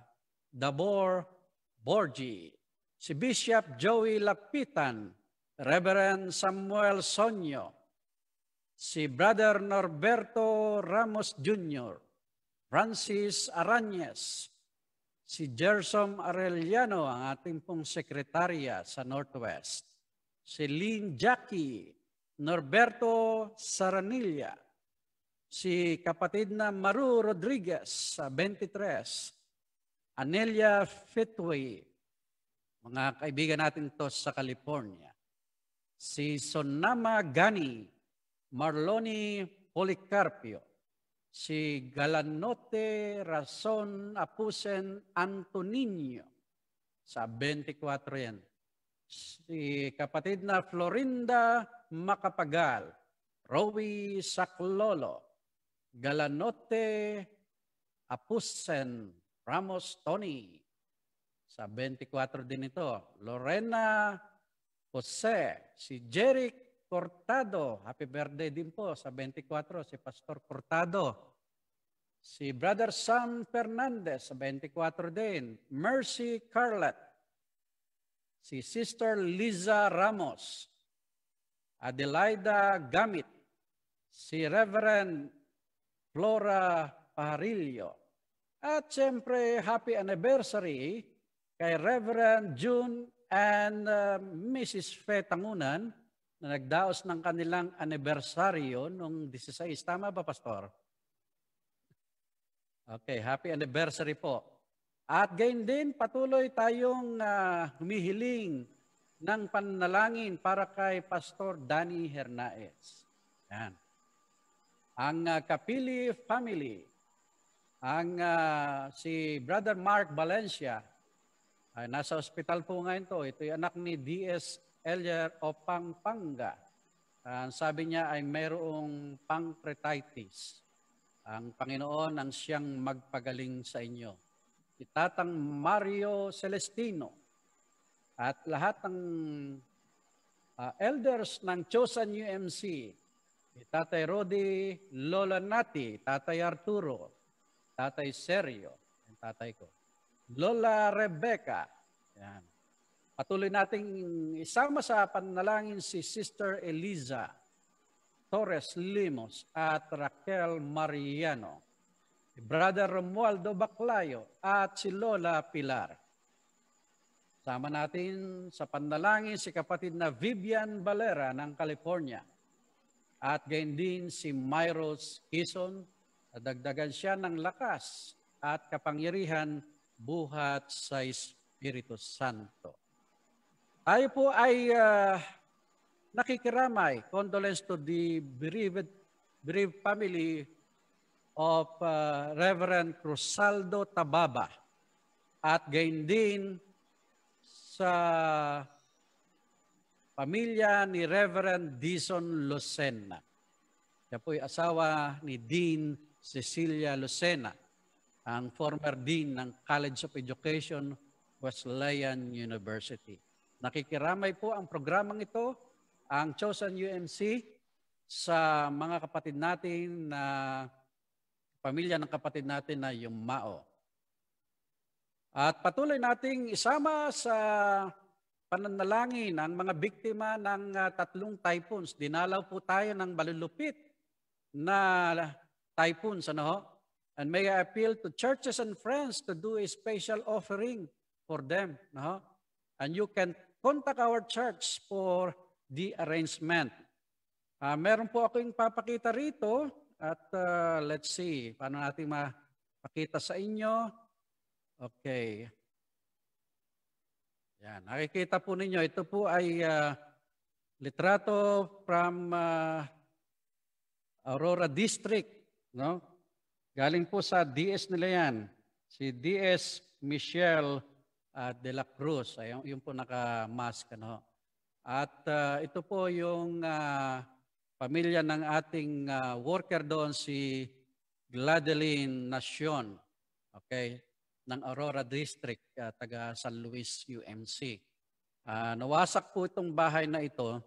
Dabor Borgi, si Bishop Joey Lapitan, Reverend Samuel Sonyo, si Brother Norberto Ramos Jr., Francis Aranyes, si Gersom Arellano, ang ating pong sekretarya sa Northwest, si Lynn Jackie, Norberto Saranilla, si kapatid na Maru Rodriguez sa 23, Anelia Fitway, mga kaibigan natin to sa California, si Sonama Gani, Marloni Policarpio, si Galanote Rason Apusen Antonino. Sa 24 yan. Si kapatid na Florinda Makapagal, Rowi Saklolo, Galanote Apusen Ramos Tony. Sa 24 din ito, Lorena Jose, si Jeric Cortado. Happy birthday din po sa 24, si Pastor Cortado. Si Brother Sam Fernandez sa 24 din. Mercy Carlet. Si Sister Liza Ramos. Adelaida Gamit. Si Reverend Flora Parillo. At siyempre, happy anniversary kay Reverend June and uh, Mrs. Fe Tangunan na nagdaos ng kanilang anibersaryo noong 16. Tama ba, Pastor? Okay, happy anniversary po. At gayon din, patuloy tayong uh, humihiling ng panalangin para kay Pastor Danny Hernaez. Yan. Ang uh, Kapili family, ang uh, si Brother Mark Valencia, ay nasa ospital po ngayon to. Ito yung anak ni DS Eller o Pampanga. Ah, ang sabi niya ay mayroong pancreatitis. Ang Panginoon ang siyang magpagaling sa inyo. Itatang Mario Celestino at lahat ng uh, elders ng Chosen UMC, Tatay Rodi Lola Nati, Tatay Arturo, Tatay Sergio, tatay ko. Lola Rebecca, yan. Patuloy nating isama sa panalangin si Sister Eliza Torres Limos at Raquel Mariano, Brother Romualdo Baclayo at si Lola Pilar. Sama natin sa panalangin si kapatid na Vivian Valera ng California at gayon din si Myros Kison dagdagan siya ng lakas at kapangyarihan buhat sa Espiritu Santo. Tayo po ay uh, nakikiramay. Condolence to the bereaved, bereaved family of uh, Reverend Crusaldo Tababa at gain din sa pamilya ni Reverend Dison Lucena. Siya po'y asawa ni Dean Cecilia Lucena, ang former Dean ng College of Education, Wesleyan University. Nakikiramay po ang programang ito, ang Chosen UMC, sa mga kapatid natin na pamilya ng kapatid natin na yung Mao. At patuloy nating isama sa pananalangin ang mga biktima ng ah, tatlong typhoons. Dinalaw po tayo ng balulupit na typhoons. Ano ho? And may I appeal to churches and friends to do a special offering for them. No? And you can contact our church for the arrangement. Uh, meron po ako yung papakita rito at uh, let's see, paano natin mapakita sa inyo. Okay. Yan, nakikita po ninyo, ito po ay uh, litrato from uh, Aurora District. No? Galing po sa DS nila yan, si DS Michelle at De La Cruz. Ayun, yung po naka-mask. Ano? At uh, ito po yung uh, pamilya ng ating uh, worker doon, si Gladeline Nacion, okay, ng Aurora District, uh, taga San Luis UMC. Uh, nawasak po itong bahay na ito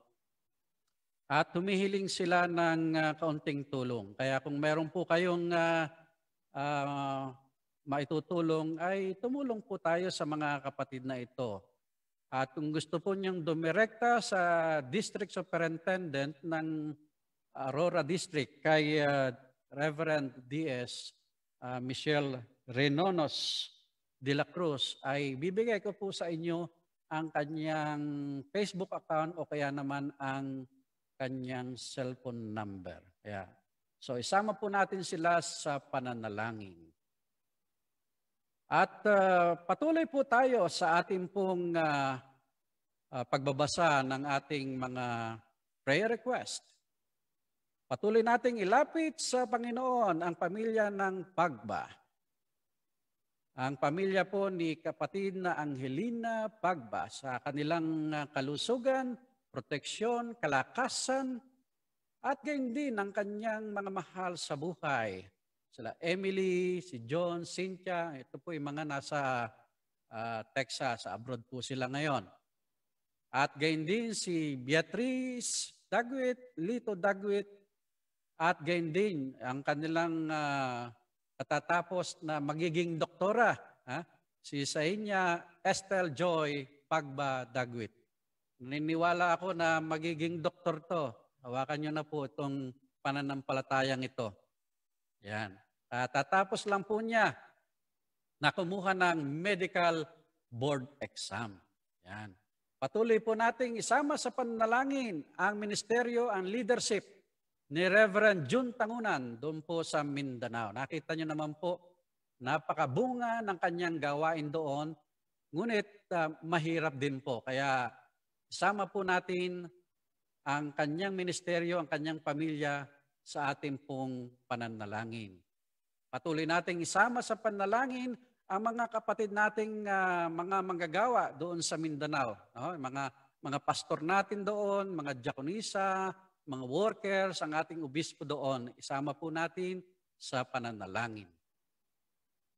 at humihiling sila ng uh, kaunting tulong. Kaya kung meron po kayong uh, uh, maitutulong ay tumulong po tayo sa mga kapatid na ito. At kung gusto po niyong dumirekta sa District Superintendent ng Aurora District kay uh, Reverend D.S. Uh, Michelle Renonos de la Cruz ay bibigay ko po sa inyo ang kanyang Facebook account o kaya naman ang kanyang cellphone number. Yeah. So isama po natin sila sa pananalangin. At uh, patuloy po tayo sa ating pong uh, uh, pagbabasa ng ating mga prayer request. Patuloy nating ilapit sa Panginoon ang pamilya ng Pagba. Ang pamilya po ni kapatid na Angelina Pagba sa kanilang kalusugan, proteksyon, kalakasan, at gayon din ang kanyang mga mahal sa buhay sila Emily, si John, Cynthia, ito po yung mga nasa uh, Texas, abroad po sila ngayon. At gayon din si Beatrice Dagwit, Lito Dagwit, at gayon din ang kanilang uh, katatapos na magiging doktora, ha? si Sainya Estel Joy Pagba Dagwit. Naniniwala ako na magiging doktor to. Hawakan nyo na po itong pananampalatayang ito. Yan. Ah, tatapos lang po niya na kumuha ng medical board exam. Yan. Patuloy po nating isama sa panalangin ang ministeryo, ang leadership ni Reverend June Tangunan doon po sa Mindanao. Nakita niyo naman po, napakabunga ng kanyang gawain doon. Ngunit uh, mahirap din po. Kaya isama po natin ang kanyang ministeryo, ang kanyang pamilya sa ating pong pananalangin. Patuloy nating isama sa panalangin ang mga kapatid nating uh, mga manggagawa doon sa Mindanao, no? mga mga pastor natin doon, mga diakonisa, mga workers, ang ating obispo doon, isama po natin sa pananalangin.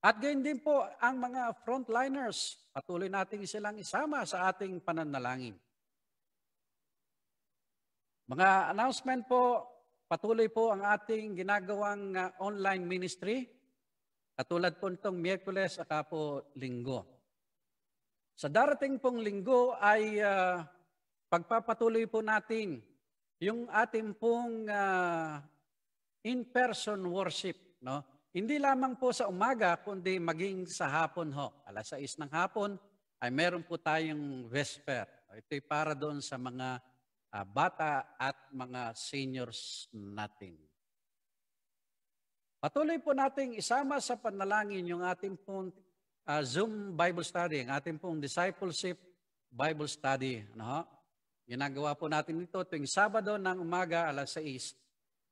At gayon din po ang mga frontliners, patuloy nating silang isama sa ating pananalangin. Mga announcement po, Patuloy po ang ating ginagawang uh, online ministry. Katulad po nitong Miyerkules at kapo Linggo. Sa darating pong linggo ay uh, pagpapatuloy po natin yung ating pong uh, in-person worship. No? Hindi lamang po sa umaga, kundi maging sa hapon ho. Alas 6 ng hapon ay meron po tayong vesper. Ito'y para doon sa mga uh, bata at mga seniors natin. Patuloy po nating isama sa panalangin yung ating pong uh, Zoom Bible Study, ang ating pong Discipleship Bible Study. Ano Ginagawa po natin ito tuwing Sabado ng umaga alas 6.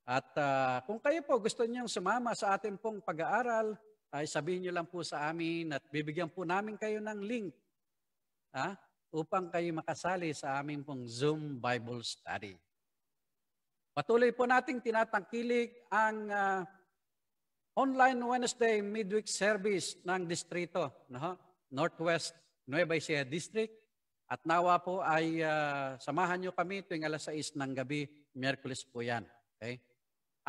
At uh, kung kayo po gusto niyong sumama sa ating pong pag-aaral, ay sabihin niyo lang po sa amin at bibigyan po namin kayo ng link. Ha? upang kayo makasali sa aming pong Zoom Bible Study. Patuloy po nating tinatangkilik ang uh, online Wednesday midweek service ng distrito, no? Northwest Nueva Ecija District. At nawa po ay uh, samahan nyo kami tuwing alas 6 ng gabi, Miyerkules po yan. Okay?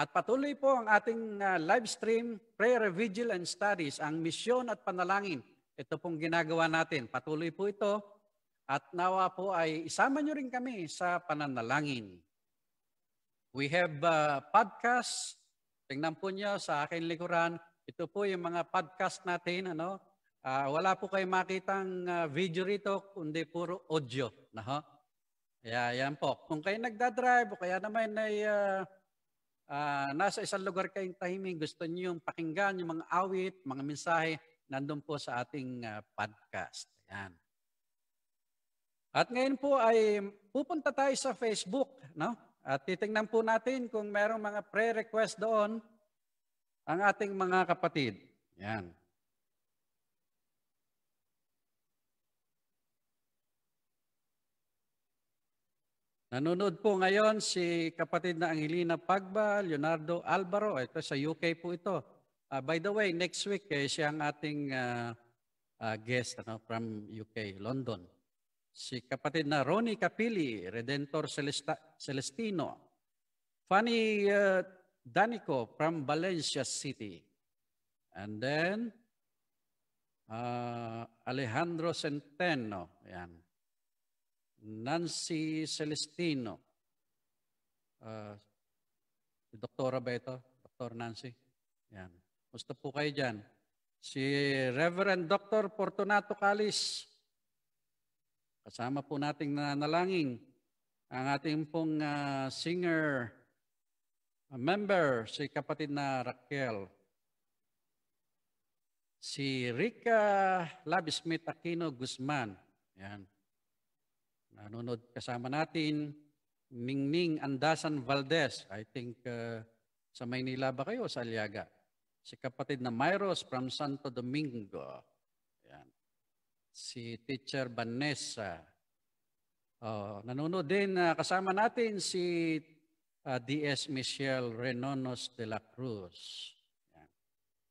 At patuloy po ang ating uh, live stream, prayer, vigil, and studies, ang misyon at panalangin. Ito pong ginagawa natin. Patuloy po ito at nawa po ay isama nyo rin kami sa pananalangin. We have uh, podcast. Tingnan po nyo sa aking likuran. Ito po yung mga podcast natin. Ano? Uh, wala po kayo makitang uh, video rito, kundi puro audio. Naho? ho? Yeah, yan po. Kung kayo nagdadrive o kaya naman ay uh, uh, nasa isang lugar kayong tahimik, gusto nyo pakinggan yung mga awit, mga mensahe, nandun po sa ating uh, podcast. Ayan. At ngayon po ay pupunta tayo sa Facebook, no? At titingnan po natin kung mayroong mga pre-request doon ang ating mga kapatid. Yan. Nanonood po ngayon si kapatid na Angelina Pagba, Leonardo Alvaro. Ito sa UK po ito. Uh, by the way, next week eh, siya ang ating uh, uh, guest ano, from UK, London si kapatid na Ronnie Capilli, Redentor Celesta, Celestino, Fanny uh, Danico from Valencia City, and then uh, Alejandro Centeno, yan. Nancy Celestino, uh, si Doktora ba ito? Dr. Nancy? Yan. Gusto po kayo dyan. Si Reverend Dr. Fortunato Calis, Kasama po nating nanalangin ang ating pong uh, singer uh, member, si kapatid na Raquel. Si Rica Labismith Aquino Guzman. Yan. Nanonood kasama natin. Mingming Andasan Valdez. I think uh, sa Maynila ba kayo sa Aliaga? Si kapatid na Myros from Santo Domingo si Teacher Vanessa. Uh, nanonood din uh, kasama natin si uh, ah, DS Michelle Renonos de la Cruz. Yan.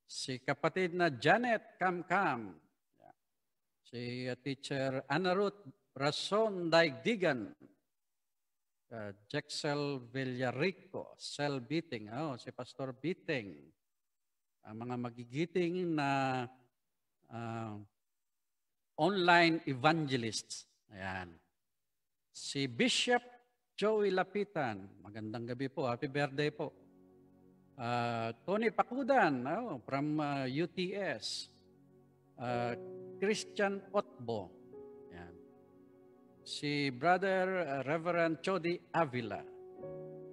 Si kapatid na Janet Kamkam. Yan. Si uh, Teacher Ana Ruth Rason Daigdigan. Uh, Jexel Villarico, Sel Biting, oh, si Pastor Beating. ang mga magigiting na uh, online evangelists. Ayan. Si Bishop Joey Lapitan. Magandang gabi po. Happy birthday po. Uh, Tony Pakudan oh, from uh, ah, UTS. Uh, ah, Christian Otbo. Ayan. Si Brother uh, Reverend Chody Avila.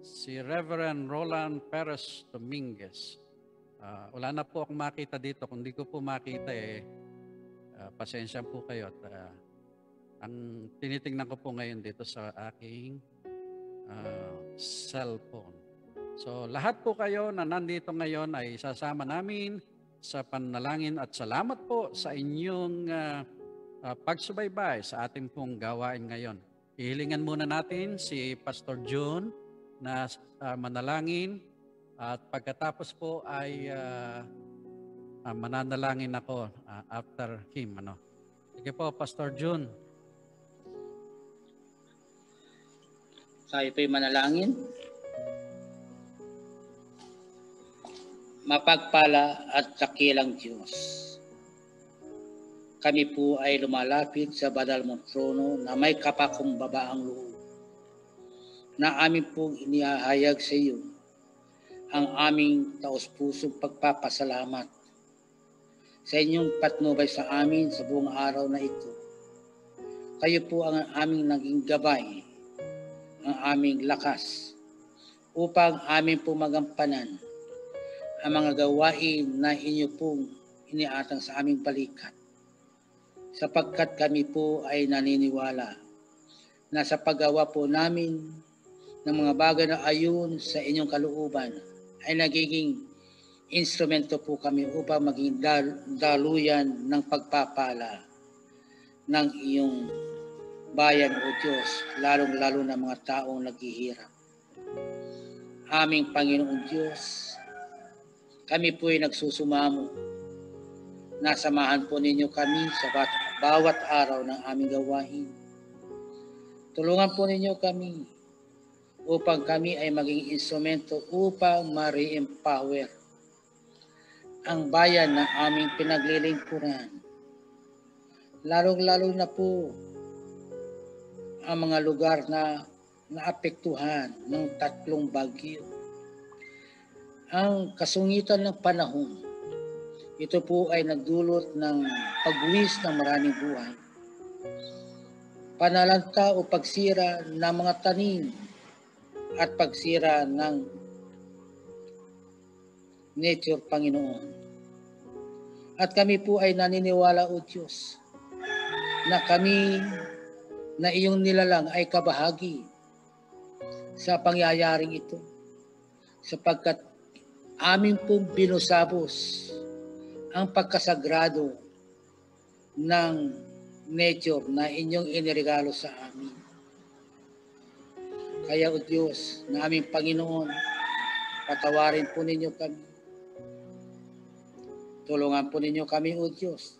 Si Reverend Roland Perez Dominguez. Uh, wala na po akong makita dito. Kung di ko po makita eh, Ah, pasensya po kayo at uh, ang tinitingnan ko po ngayon dito sa aking uh, cellphone. So lahat po kayo na nandito ngayon ay sasama namin sa panalangin at salamat po sa inyong uh, uh, pagsubaybay sa ating pong gawain ngayon. Ihilingan muna natin si Pastor June na uh, manalangin at pagkatapos po ay uh, uh, mananalangin ako uh, after him. Ano? Sige po, Pastor June. Tayo po'y manalangin. Mapagpala at sakilang Diyos. Kami po ay lumalapit sa banal mong trono na may kapakumbabaang loob na amin pong inihahayag sa iyo ang aming taos-pusong pagpapasalamat sa inyong patnubay sa amin sa buong araw na ito. Kayo po ang aming naging gabay, ang aming lakas, upang amin po magampanan ang mga gawain na inyo pong iniatang sa aming balikat. Sapagkat kami po ay naniniwala na sa paggawa po namin ng mga bagay na ayon sa inyong kalooban ay nagiging instrumento po kami upang maging dal- daluyan ng pagpapala ng iyong bayan o Diyos, lalong-lalo na mga taong naghihirap. Aming Panginoon Diyos, kami po ay nagsusumamo. Nasamahan po ninyo kami sa bawat araw ng aming gawain. Tulungan po ninyo kami upang kami ay maging instrumento upang ma-re-empower ang bayan ng aming pinaglilingkuran. Lalong-lalo na po ang mga lugar na naapektuhan ng tatlong bagyo. Ang kasungitan ng panahon, ito po ay nagdulot ng pagwis ng maraming buhay. Panalanta o pagsira ng mga tanim at pagsira ng nature, Panginoon. At kami po ay naniniwala, O Diyos, na kami na iyong nilalang ay kabahagi sa pangyayaring ito sapagkat aming pong binusabos ang pagkasagrado ng nature na inyong iniregalo sa amin. Kaya o Diyos, na aming Panginoon, patawarin po ninyo kami Tulungan po ninyo kami, O Diyos,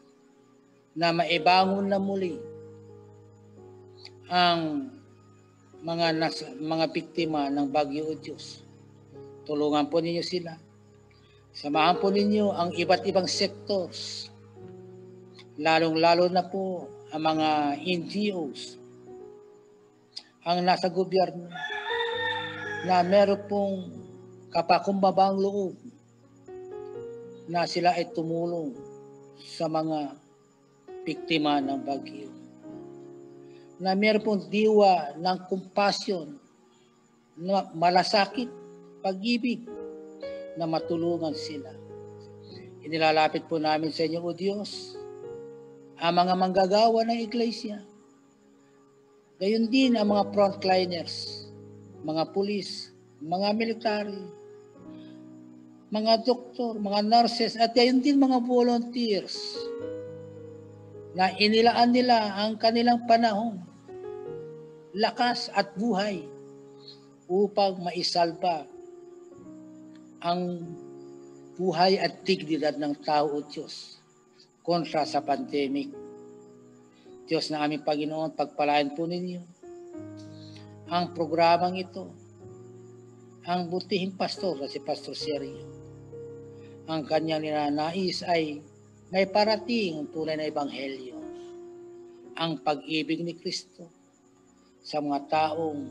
na maibangon na muli ang mga nas, mga biktima ng bagyo, O Diyos. Tulungan po ninyo sila. Samahan po ninyo ang iba't ibang sectors, lalong-lalo na po ang mga NGOs, ang nasa gobyerno, na meron pong kapakumbabang loob na sila ay tumulong sa mga biktima ng bagyo. Na meron pong diwa ng compassion, na malasakit, pag-ibig na matulungan sila. Inilalapit po namin sa inyo, O Diyos, ang mga manggagawa ng iglesia. Gayon din ang mga frontliners, mga pulis, mga military, mga doktor, mga nurses, at gayon din mga volunteers na inilaan nila ang kanilang panahon, lakas at buhay upang maisalba ang buhay at dignidad ng tao o Diyos kontra sa pandemic. Diyos na aming Panginoon, pagpalain po ninyo ang programang ito, ang butihing pastor na si Pastor Sergio ang kanyang ninanais ay may parating tunay na ebanghelyo, ang pag-ibig ni Kristo sa mga taong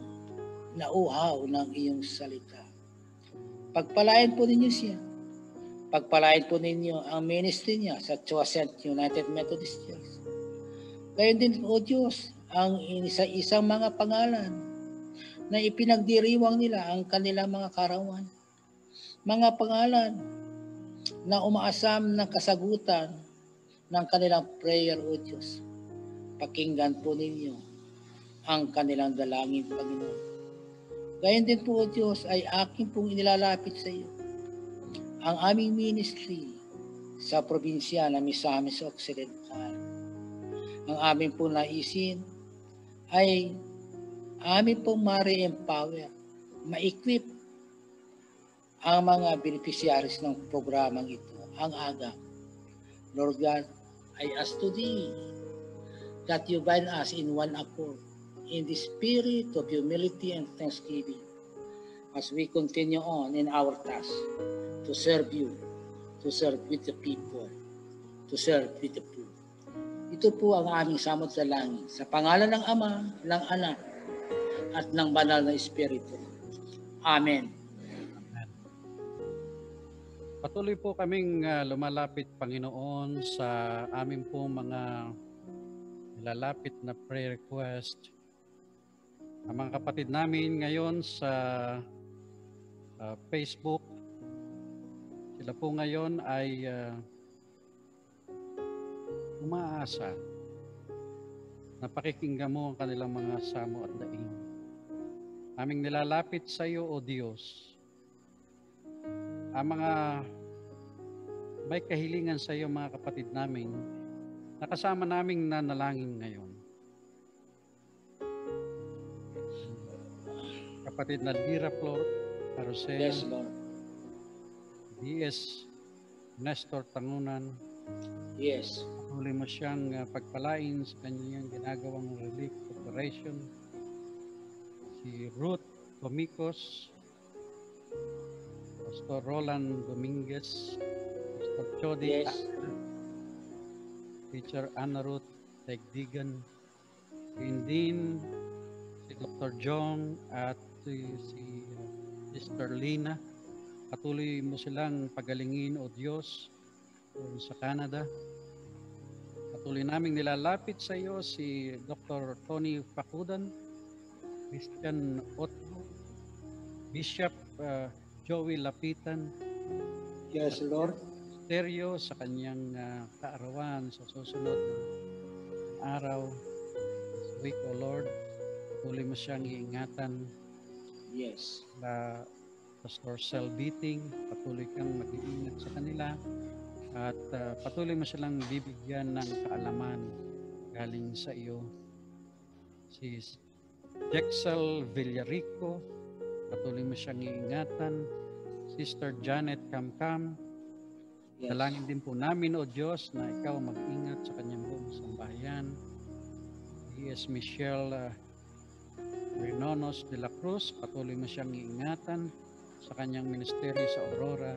nauhaw ng iyong salita. Pagpalain po ninyo siya. Pagpalain po ninyo ang ministry niya sa Chuasent United Methodist Church. Gayon din po Diyos ang isa-isang mga pangalan na ipinagdiriwang nila ang kanilang mga karawan. Mga pangalan na umaasam ng kasagutan ng kanilang prayer o Diyos. Pakinggan po ninyo ang kanilang dalangin, Panginoon. Gayon din po, o Diyos, ay akin pong inilalapit sa iyo ang aming ministry sa probinsya na Misamis Occidental. Ang aming po naisin ay amin pong ma-re-empower, ma-equip ang mga beneficiaries ng programang ito ang aga. Lord God, I ask Thee that you bind us in one accord in the spirit of humility and thanksgiving as we continue on in our task to serve you, to serve with the people, to serve with the poor. Ito po ang aming samot sa langit. Sa pangalan ng Ama, ng Anak, at ng Banal na Espiritu. Amen. Patuloy po kaming uh, lumalapit, Panginoon, sa aming po mga lalapit na prayer request. Ang mga kapatid namin ngayon sa uh, Facebook, sila po ngayon ay uh, umaasa na pakikinggan mo ang kanilang mga samo at daing. Aming nilalapit sa iyo, O Diyos, ang mga may kahilingan sa iyo mga kapatid namin na kasama naming nanalangin ngayon. Kapatid na Lira Flor, Arosel, yes, Lord. D.S. Nestor Tangunan, Yes. Huli mo siyang ah, pagpalain sa kanyang ginagawang relief operation. Si Ruth Comicos, Pastor Roland Dominguez, Pastor Chody, yes. Teacher Anna Ruth Tegdigan, Indin, si Dr. John at si uh, Sister Lina. Patuloy mo silang pagalingin o Diyos sa Canada. Patuloy naming nilalapit sa iyo si Dr. Tony Pakudan, Christian Otto, Bishop uh, Joey Lapitan. Yes, Lord. Stereo sa kanyang uh, kaarawan sa susunod na araw, week, O Lord. Tuloy mo siyang iingatan. Yes. Na Pastor Cell Beating, patuloy kang mag-iingat sa kanila at uh, patuloy mo silang bibigyan ng kaalaman galing sa iyo. Si Jexel Villarico, patuloy mo siyang iingatan Sister Janet Kamkam. Yes. Dalangin din po namin, O Diyos, na ikaw mag-ingat sa kanyang buong sambahayan. Yes, Michelle uh, Renonos de la Cruz. Patuloy mo siyang iingatan sa kanyang ministeryo sa Aurora.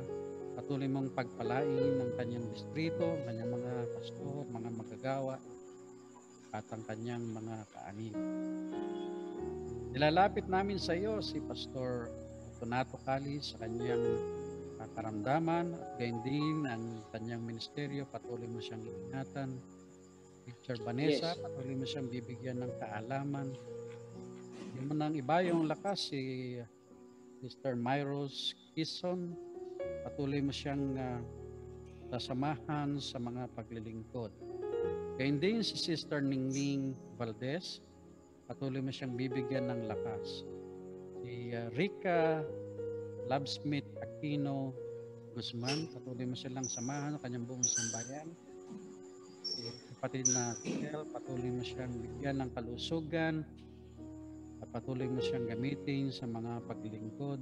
Patuloy mong pagpalain ng kanyang distrito, kanyang mga pastor, mga magagawa, at ang kanyang mga kaanin. Nilalapit namin sa iyo si Pastor natukali sa kanyang ah, karamdaman at gayon din ang kanyang ministeryo patuloy mo siyang ingatan Teacher Vanessa yes. patuloy mo siyang bibigyan ng kaalaman yun mo nang iba yung lakas si Mr. Myros Kison patuloy mo siyang uh, sasamahan sa mga paglilingkod gayon din si Sister Ningning Valdez patuloy mo siyang bibigyan ng lakas si uh, ah, Rica Labsmith Aquino Guzman. Patuloy mo silang samahan ng kanyang buong sambayan. Si kapatid na Kel, patuloy mo siyang bigyan ng kalusugan. At patuloy mo siyang gamitin sa mga paglingkod.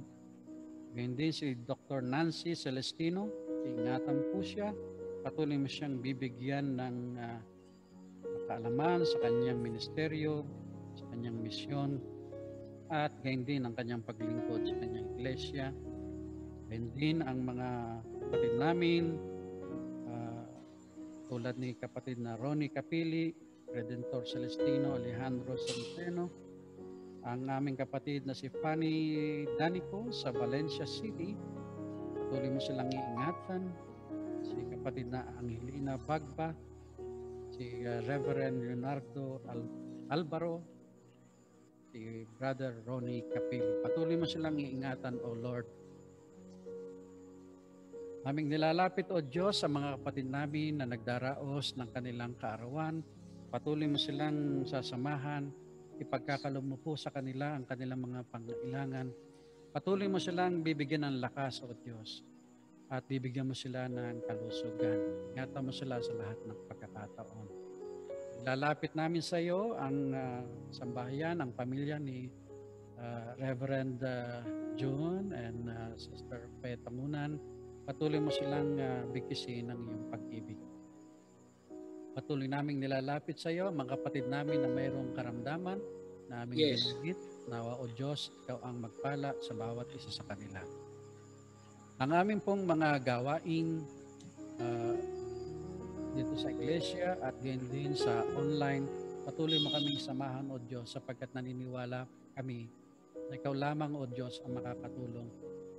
Ngayon din si Dr. Nancy Celestino. Ingatan po siya. Patuloy mo siyang bibigyan ng uh, kaalaman sa kanyang ministeryo, sa kanyang misyon, at gayon din ang kanyang paglingkod sa kanyang iglesia. and din ang mga kapatid namin, uh, tulad ni kapatid na Ronnie Capili, Redentor Celestino Alejandro Santeno ang aming kapatid na si Fanny Danico sa Valencia City. Patuloy mo silang iingatan. Si kapatid na Angelina Bagba, si ah, Reverend Leonardo Al- Alvaro ni Brother Ronnie Capil. Patuloy mo silang iingatan, O Lord. Aming nilalapit, O Diyos, sa mga kapatid namin na nagdaraos ng kanilang kaarawan. Patuloy mo silang sasamahan. Ipagkakalob mo po sa kanila ang kanilang mga pangailangan. Patuloy mo silang bibigyan ng lakas, O Diyos. At bibigyan mo sila ng kalusugan. Ingatan mo sila sa lahat ng pagkakataon. Lalapit namin sa iyo ang uh, sambahayan, ang pamilya ni uh, Reverend uh, June and uh, Sister Faye Tangunan. Patuloy mo silang uh, bikisin ng iyong pag-ibig. Patuloy naming nilalapit sa iyo, mga kapatid namin na mayroong karamdaman na aming yes. binigit. Nawa o Diyos, ikaw ang magpala sa bawat isa sa kanila. Ang aming pong mga gawain, uh, dito sa iglesia at ganyan din sa online. Patuloy mo kaming samahan, O Diyos, sapagkat naniniwala kami na Ikaw lamang, O Diyos, ang makakatulong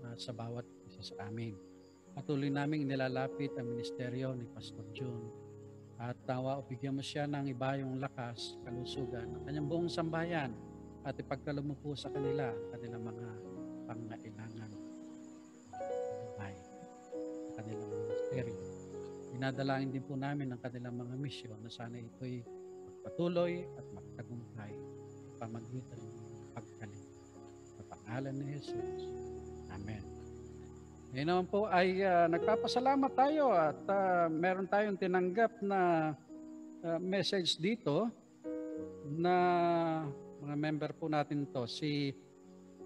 uh, sa bawat isa sa amin. Patuloy naming nilalapit ang ministeryo ni Pastor June. At tawa, o bigyan mo siya ng iba yung lakas, kalusugan, ng kanyang buong sambayan at ipagkalumupo sa kanila, kanilang mga pangailangan. Dinadalangin din po namin ang kanilang mga misyon na sana ito'y magpatuloy at magtagumpay pamagitan ng pagkaling. Sa pangalan ni Jesus. Amen. Ngayon naman po ay uh, nagpapasalamat tayo at uh, meron tayong tinanggap na uh, message dito na mga member po natin to si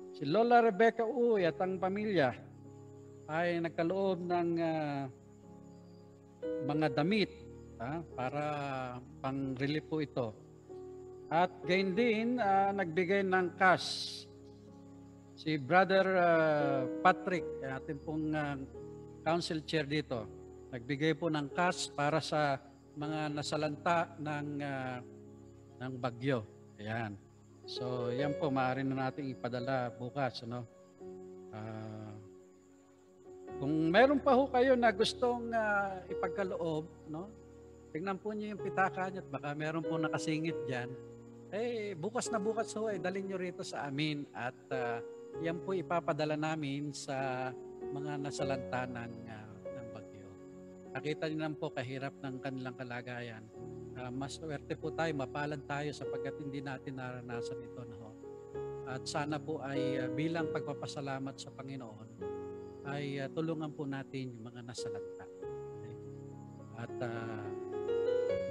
si Lola Rebecca Uy at ang pamilya ay nagkaloob ng uh, mga damit ah, para pang relief po ito. At gayon din, ah, nagbigay ng cash si Brother ah, Patrick, eh, atin pong ah, council chair dito. Nagbigay po ng cash para sa mga nasalanta ng ah, ng bagyo. Ayan. So, yan po, maaari na natin ipadala bukas. Ano? Ah, kung meron pa ho kayo na gustong uh, ipagkaloob, no? Tingnan po niyo yung pitaka niyo at baka meron po nakasingit diyan. Eh, bukas na bukas ho, eh, dalhin niyo rito sa amin at uh, yan po ipapadala namin sa mga nasalanta ng, uh, ah, ng bagyo. Nakita niyo lang po kahirap ng kanilang kalagayan. Uh, mas swerte po tayo, mapalad tayo sapagkat hindi natin naranasan ito na ho. At sana po ay uh, bilang pagpapasalamat sa Panginoon, ay uh, tulungan po natin yung mga nasa lagta. Okay? At uh,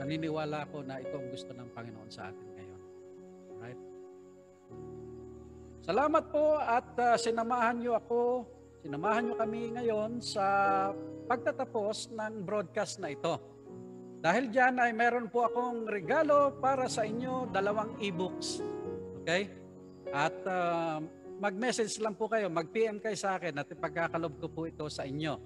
naniniwala ako na ito ang gusto ng Panginoon sa atin ngayon. Right? Salamat po at uh, sinamahan niyo ako, sinamahan niyo kami ngayon sa pagtatapos ng broadcast na ito. Dahil diyan ay meron po akong regalo para sa inyo, dalawang e-books. Okay? At uh, mag-message lang po kayo, mag-PM kayo sa akin at ipagkakalob ko po ito sa inyo.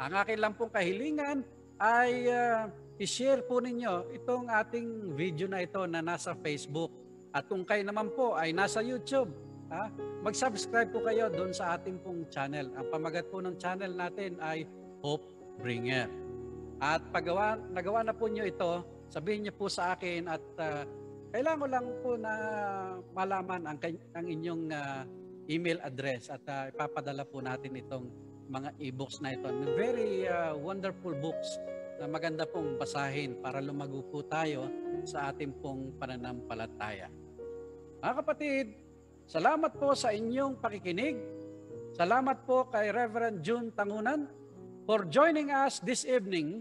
Ang akin lang pong kahilingan ay uh, i-share po ninyo itong ating video na ito na nasa Facebook. At kung kayo naman po ay nasa YouTube, ha, ah, mag-subscribe po kayo doon sa ating pong channel. Ang pamagat po ng channel natin ay Hope Bringer. At pagawa, nagawa na po nyo ito, sabihin nyo po sa akin at uh, kailangan ko lang po na malaman ang, ang inyong uh, email address at uh, ipapadala po natin itong mga e-books na ito. Very uh, wonderful books na maganda pong basahin para lumago po tayo sa ating pong pananampalataya. Mga kapatid, salamat po sa inyong pakikinig. Salamat po kay Reverend June Tangunan for joining us this evening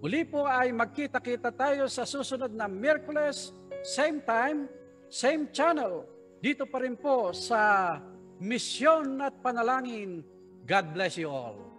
Muli po ay magkita-kita tayo sa susunod na Miyerkules, same time, same channel. Dito pa rin po sa Misyon at Panalangin. God bless you all.